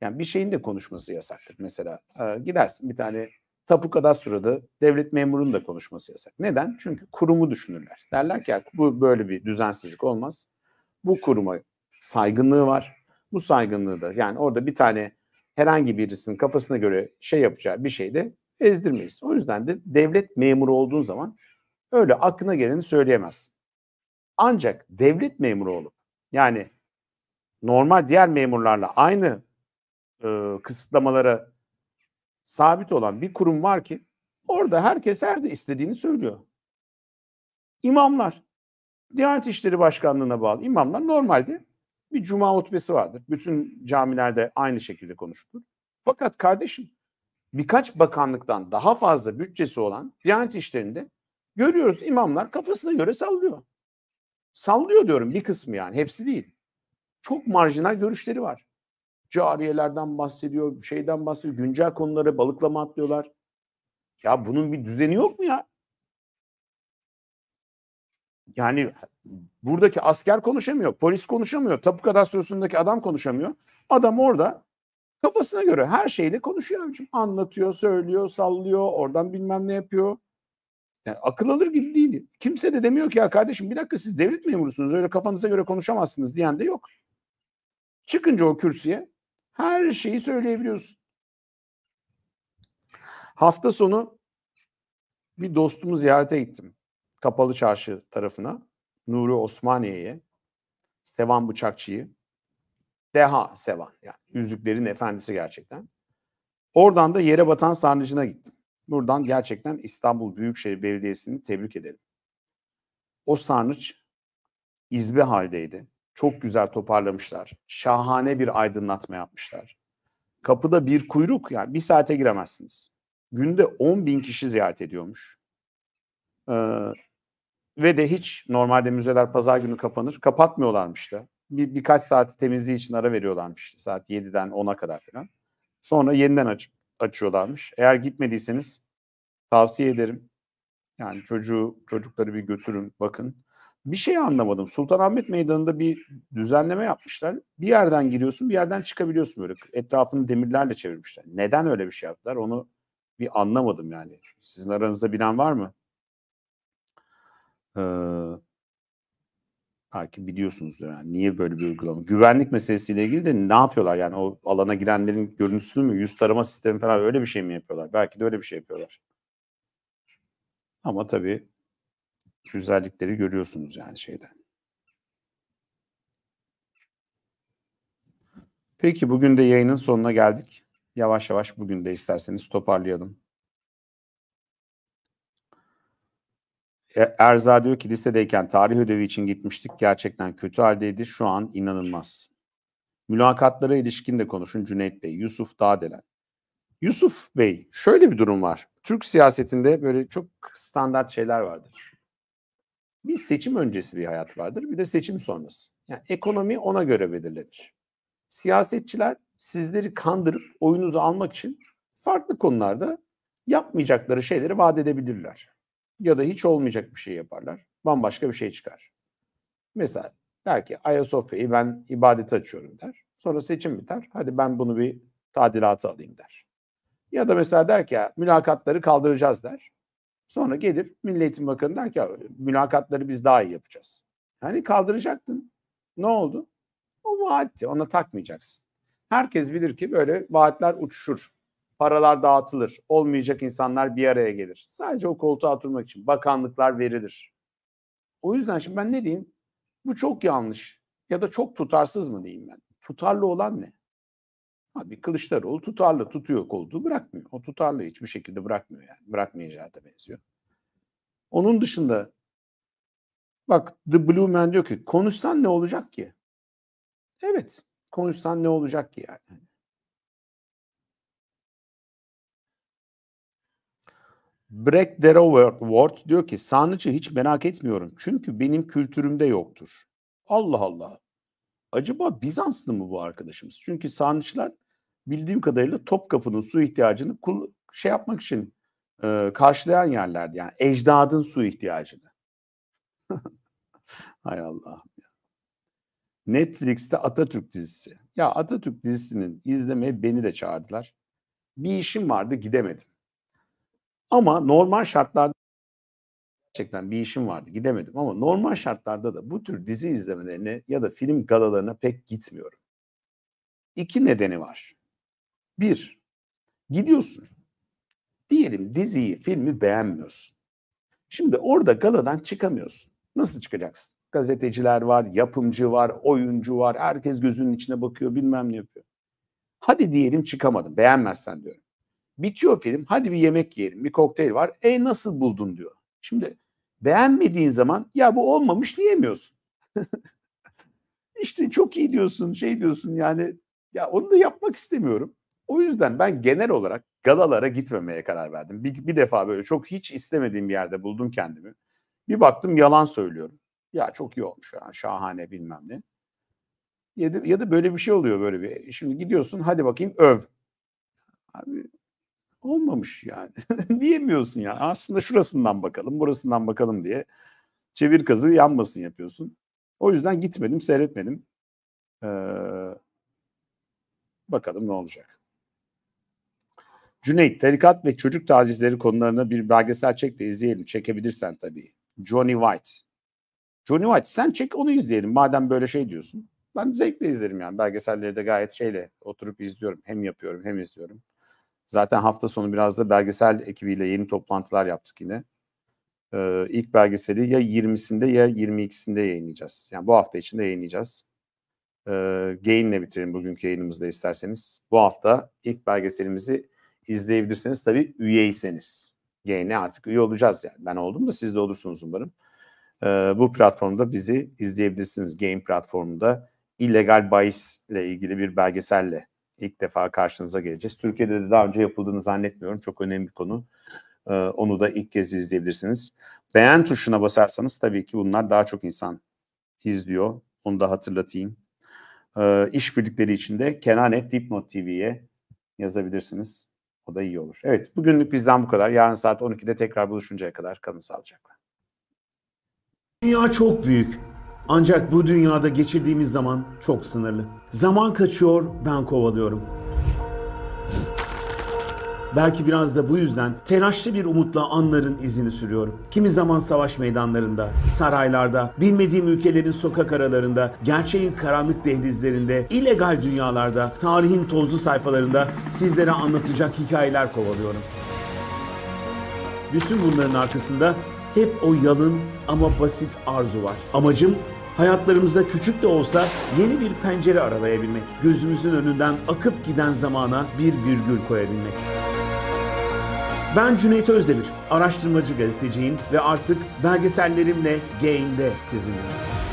Yani bir şeyin de konuşması yasaktır mesela. E, gidersin bir tane tapu kadastroda devlet memurunun da konuşması yasak. Neden? Çünkü kurumu düşünürler. Derler ki bu böyle bir düzensizlik olmaz. Bu kuruma saygınlığı var. Bu saygınlığı da yani orada bir tane herhangi birisinin kafasına göre şey yapacağı bir şey de ezdirmeyiz. O yüzden de devlet memuru olduğun zaman öyle aklına geleni söyleyemezsin. Ancak devlet memuru olup yani normal diğer memurlarla aynı e, kısıtlamalara sabit olan bir kurum var ki orada herkes her de istediğini söylüyor. İmamlar Diyanet İşleri Başkanlığı'na bağlı imamlar normalde bir cuma hutbesi vardır. Bütün camilerde aynı şekilde konuşulur. Fakat kardeşim birkaç bakanlıktan daha fazla bütçesi olan Diyanet İşleri'nde görüyoruz imamlar kafasına göre sallıyor. Sallıyor diyorum bir kısmı yani hepsi değil. Çok marjinal görüşleri var cariyelerden bahsediyor, şeyden bahsediyor, güncel konuları balıklama atlıyorlar. Ya bunun bir düzeni yok mu ya? Yani buradaki asker konuşamıyor, polis konuşamıyor, tapu kadastrosundaki adam konuşamıyor. Adam orada kafasına göre her şeyle konuşuyor abicim. Anlatıyor, söylüyor, sallıyor, oradan bilmem ne yapıyor. Yani akıl alır gibi değil. Kimse de demiyor ki ya kardeşim bir dakika siz devlet memurusunuz öyle kafanıza göre konuşamazsınız diyen de yok. Çıkınca o kürsüye her şeyi söyleyebiliyorsun. Hafta sonu bir dostumu ziyarete gittim. Kapalı Çarşı tarafına. Nuri Osmaniye'ye. Sevan Bıçakçı'yı. Deha Sevan yani yüzüklerin efendisi gerçekten. Oradan da yere batan sarnıcına gittim. Buradan gerçekten İstanbul Büyükşehir Belediyesi'ni tebrik edelim. O sarnıç izbe haldeydi çok güzel toparlamışlar. Şahane bir aydınlatma yapmışlar. Kapıda bir kuyruk yani bir saate giremezsiniz. Günde 10 bin kişi ziyaret ediyormuş. Ee, ve de hiç normalde müzeler pazar günü kapanır. Kapatmıyorlarmış da. Bir, birkaç saati temizliği için ara veriyorlarmış. saat 7'den 10'a kadar falan. Sonra yeniden aç, açıyorlarmış. Eğer gitmediyseniz tavsiye ederim. Yani çocuğu, çocukları bir götürün, bakın bir şey anlamadım. Sultanahmet Meydanı'nda bir düzenleme yapmışlar. Bir yerden giriyorsun, bir yerden çıkabiliyorsun böyle. Etrafını demirlerle çevirmişler. Neden öyle bir şey yaptılar? Onu bir anlamadım yani. Sizin aranızda bilen var mı? Ee, belki biliyorsunuzdur yani niye böyle bir uygulama. Güvenlik meselesiyle ilgili de ne yapıyorlar yani o alana girenlerin görüntüsünü mü yüz tarama sistemi falan öyle bir şey mi yapıyorlar? Belki de öyle bir şey yapıyorlar. Ama tabii güzellikleri görüyorsunuz yani şeyden. Peki bugün de yayının sonuna geldik. Yavaş yavaş bugün de isterseniz toparlayalım. E, Erza diyor ki lisedeyken tarih ödevi için gitmiştik. Gerçekten kötü haldeydi. Şu an inanılmaz. Mülakatlara ilişkin de konuşun Cüneyt Bey. Yusuf Dağdelen. Yusuf Bey şöyle bir durum var. Türk siyasetinde böyle çok standart şeyler vardır bir seçim öncesi bir hayat vardır, bir de seçim sonrası. Yani ekonomi ona göre belirlenir. Siyasetçiler sizleri kandırıp oyunuzu almak için farklı konularda yapmayacakları şeyleri vaat edebilirler. Ya da hiç olmayacak bir şey yaparlar. Bambaşka bir şey çıkar. Mesela der ki Ayasofya'yı ben ibadete açıyorum der. Sonra seçim biter. Hadi ben bunu bir tadilata alayım der. Ya da mesela der ki mülakatları kaldıracağız der. Sonra gelir Milli Eğitim Bakanı der ki mülakatları biz daha iyi yapacağız. Yani kaldıracaktın. Ne oldu? O vaatti. Ona takmayacaksın. Herkes bilir ki böyle vaatler uçuşur. Paralar dağıtılır. Olmayacak insanlar bir araya gelir. Sadece o koltuğa oturmak için bakanlıklar verilir. O yüzden şimdi ben ne diyeyim? Bu çok yanlış ya da çok tutarsız mı diyeyim ben? Tutarlı olan ne? Abi Kılıçdaroğlu tutarlı tutuyor koltuğu bırakmıyor. O tutarlı hiçbir şekilde bırakmıyor yani. Bırakmayacağı da benziyor. Onun dışında bak The Blue Man diyor ki konuşsan ne olacak ki? Evet konuşsan ne olacak ki yani? Breck Derowert diyor ki Sanrıç'ı hiç merak etmiyorum. Çünkü benim kültürümde yoktur. Allah Allah acaba Bizanslı mı bu arkadaşımız? Çünkü sarnıçlar bildiğim kadarıyla Topkapı'nın su ihtiyacını kul şey yapmak için e, karşılayan yerlerdi. Yani ecdadın su ihtiyacını. (laughs) Hay Allah. Netflix'te Atatürk dizisi. Ya Atatürk dizisinin izlemeye beni de çağırdılar. Bir işim vardı gidemedim. Ama normal şartlarda gerçekten bir işim vardı gidemedim ama normal şartlarda da bu tür dizi izlemelerine ya da film galalarına pek gitmiyorum. İki nedeni var. Bir, gidiyorsun. Diyelim diziyi, filmi beğenmiyorsun. Şimdi orada galadan çıkamıyorsun. Nasıl çıkacaksın? Gazeteciler var, yapımcı var, oyuncu var. Herkes gözünün içine bakıyor, bilmem ne yapıyor. Hadi diyelim çıkamadım, beğenmezsen diyorum. Bitiyor film, hadi bir yemek yiyelim, bir kokteyl var. E nasıl buldun diyor. Şimdi beğenmediğin zaman ya bu olmamış diyemiyorsun. (laughs) İşte çok iyi diyorsun, şey diyorsun yani ya onu da yapmak istemiyorum. O yüzden ben genel olarak galalara gitmemeye karar verdim. Bir, bir defa böyle çok hiç istemediğim bir yerde buldum kendimi. Bir baktım yalan söylüyorum. Ya çok iyi olmuş ya şahane bilmem ne. Ya da, ya da böyle bir şey oluyor böyle bir. Şimdi gidiyorsun hadi bakayım öv. Abi olmamış yani. (laughs) Diyemiyorsun yani. Aslında şurasından bakalım, burasından bakalım diye çevir kazı yanmasın yapıyorsun. O yüzden gitmedim, seyretmedim. Ee, bakalım ne olacak. Cüneyt, tarikat ve çocuk tacizleri konularına bir belgesel çek de izleyelim. Çekebilirsen tabii. Johnny White. Johnny White sen çek onu izleyelim. Madem böyle şey diyorsun. Ben zevkle izlerim yani. Belgeselleri de gayet şeyle oturup izliyorum. Hem yapıyorum hem izliyorum. Zaten hafta sonu biraz da belgesel ekibiyle yeni toplantılar yaptık yine. Ee, ilk belgeseli ya 20'sinde ya 22'sinde yayınlayacağız. Yani bu hafta içinde yayınlayacağız. Ee, Gain'le bitirelim bugünkü yayınımızda isterseniz. Bu hafta ilk belgeselimizi izleyebilirsiniz. Tabii üyeyseniz. Gain'e artık üye olacağız yani. Ben oldum da siz de olursunuz umarım. Ee, bu platformda bizi izleyebilirsiniz. Gain platformunda illegal bahis ile ilgili bir belgeselle ilk defa karşınıza geleceğiz. Türkiye'de de daha önce yapıldığını zannetmiyorum. Çok önemli bir konu. Ee, onu da ilk kez izleyebilirsiniz. Beğen tuşuna basarsanız tabii ki bunlar daha çok insan izliyor. Onu da hatırlatayım. İşbirlikleri ee, işbirlikleri içinde Kenanet Dipnot TV'ye yazabilirsiniz. O da iyi olur. Evet bugünlük bizden bu kadar. Yarın saat 12'de tekrar buluşuncaya kadar kalın sağlıcakla. Dünya çok büyük. Ancak bu dünyada geçirdiğimiz zaman çok sınırlı. Zaman kaçıyor, ben kovalıyorum. Belki biraz da bu yüzden telaşlı bir umutla anların izini sürüyorum. Kimi zaman savaş meydanlarında, saraylarda, bilmediğim ülkelerin sokak aralarında, gerçeğin karanlık dehlizlerinde, illegal dünyalarda, tarihin tozlu sayfalarında sizlere anlatacak hikayeler kovalıyorum. Bütün bunların arkasında hep o yalın ama basit arzu var. Amacım Hayatlarımıza küçük de olsa yeni bir pencere aralayabilmek, gözümüzün önünden akıp giden zamana bir virgül koyabilmek. Ben Cüneyt Özdemir, araştırmacı gazeteciyim ve artık belgesellerimle Gain'de sizinle.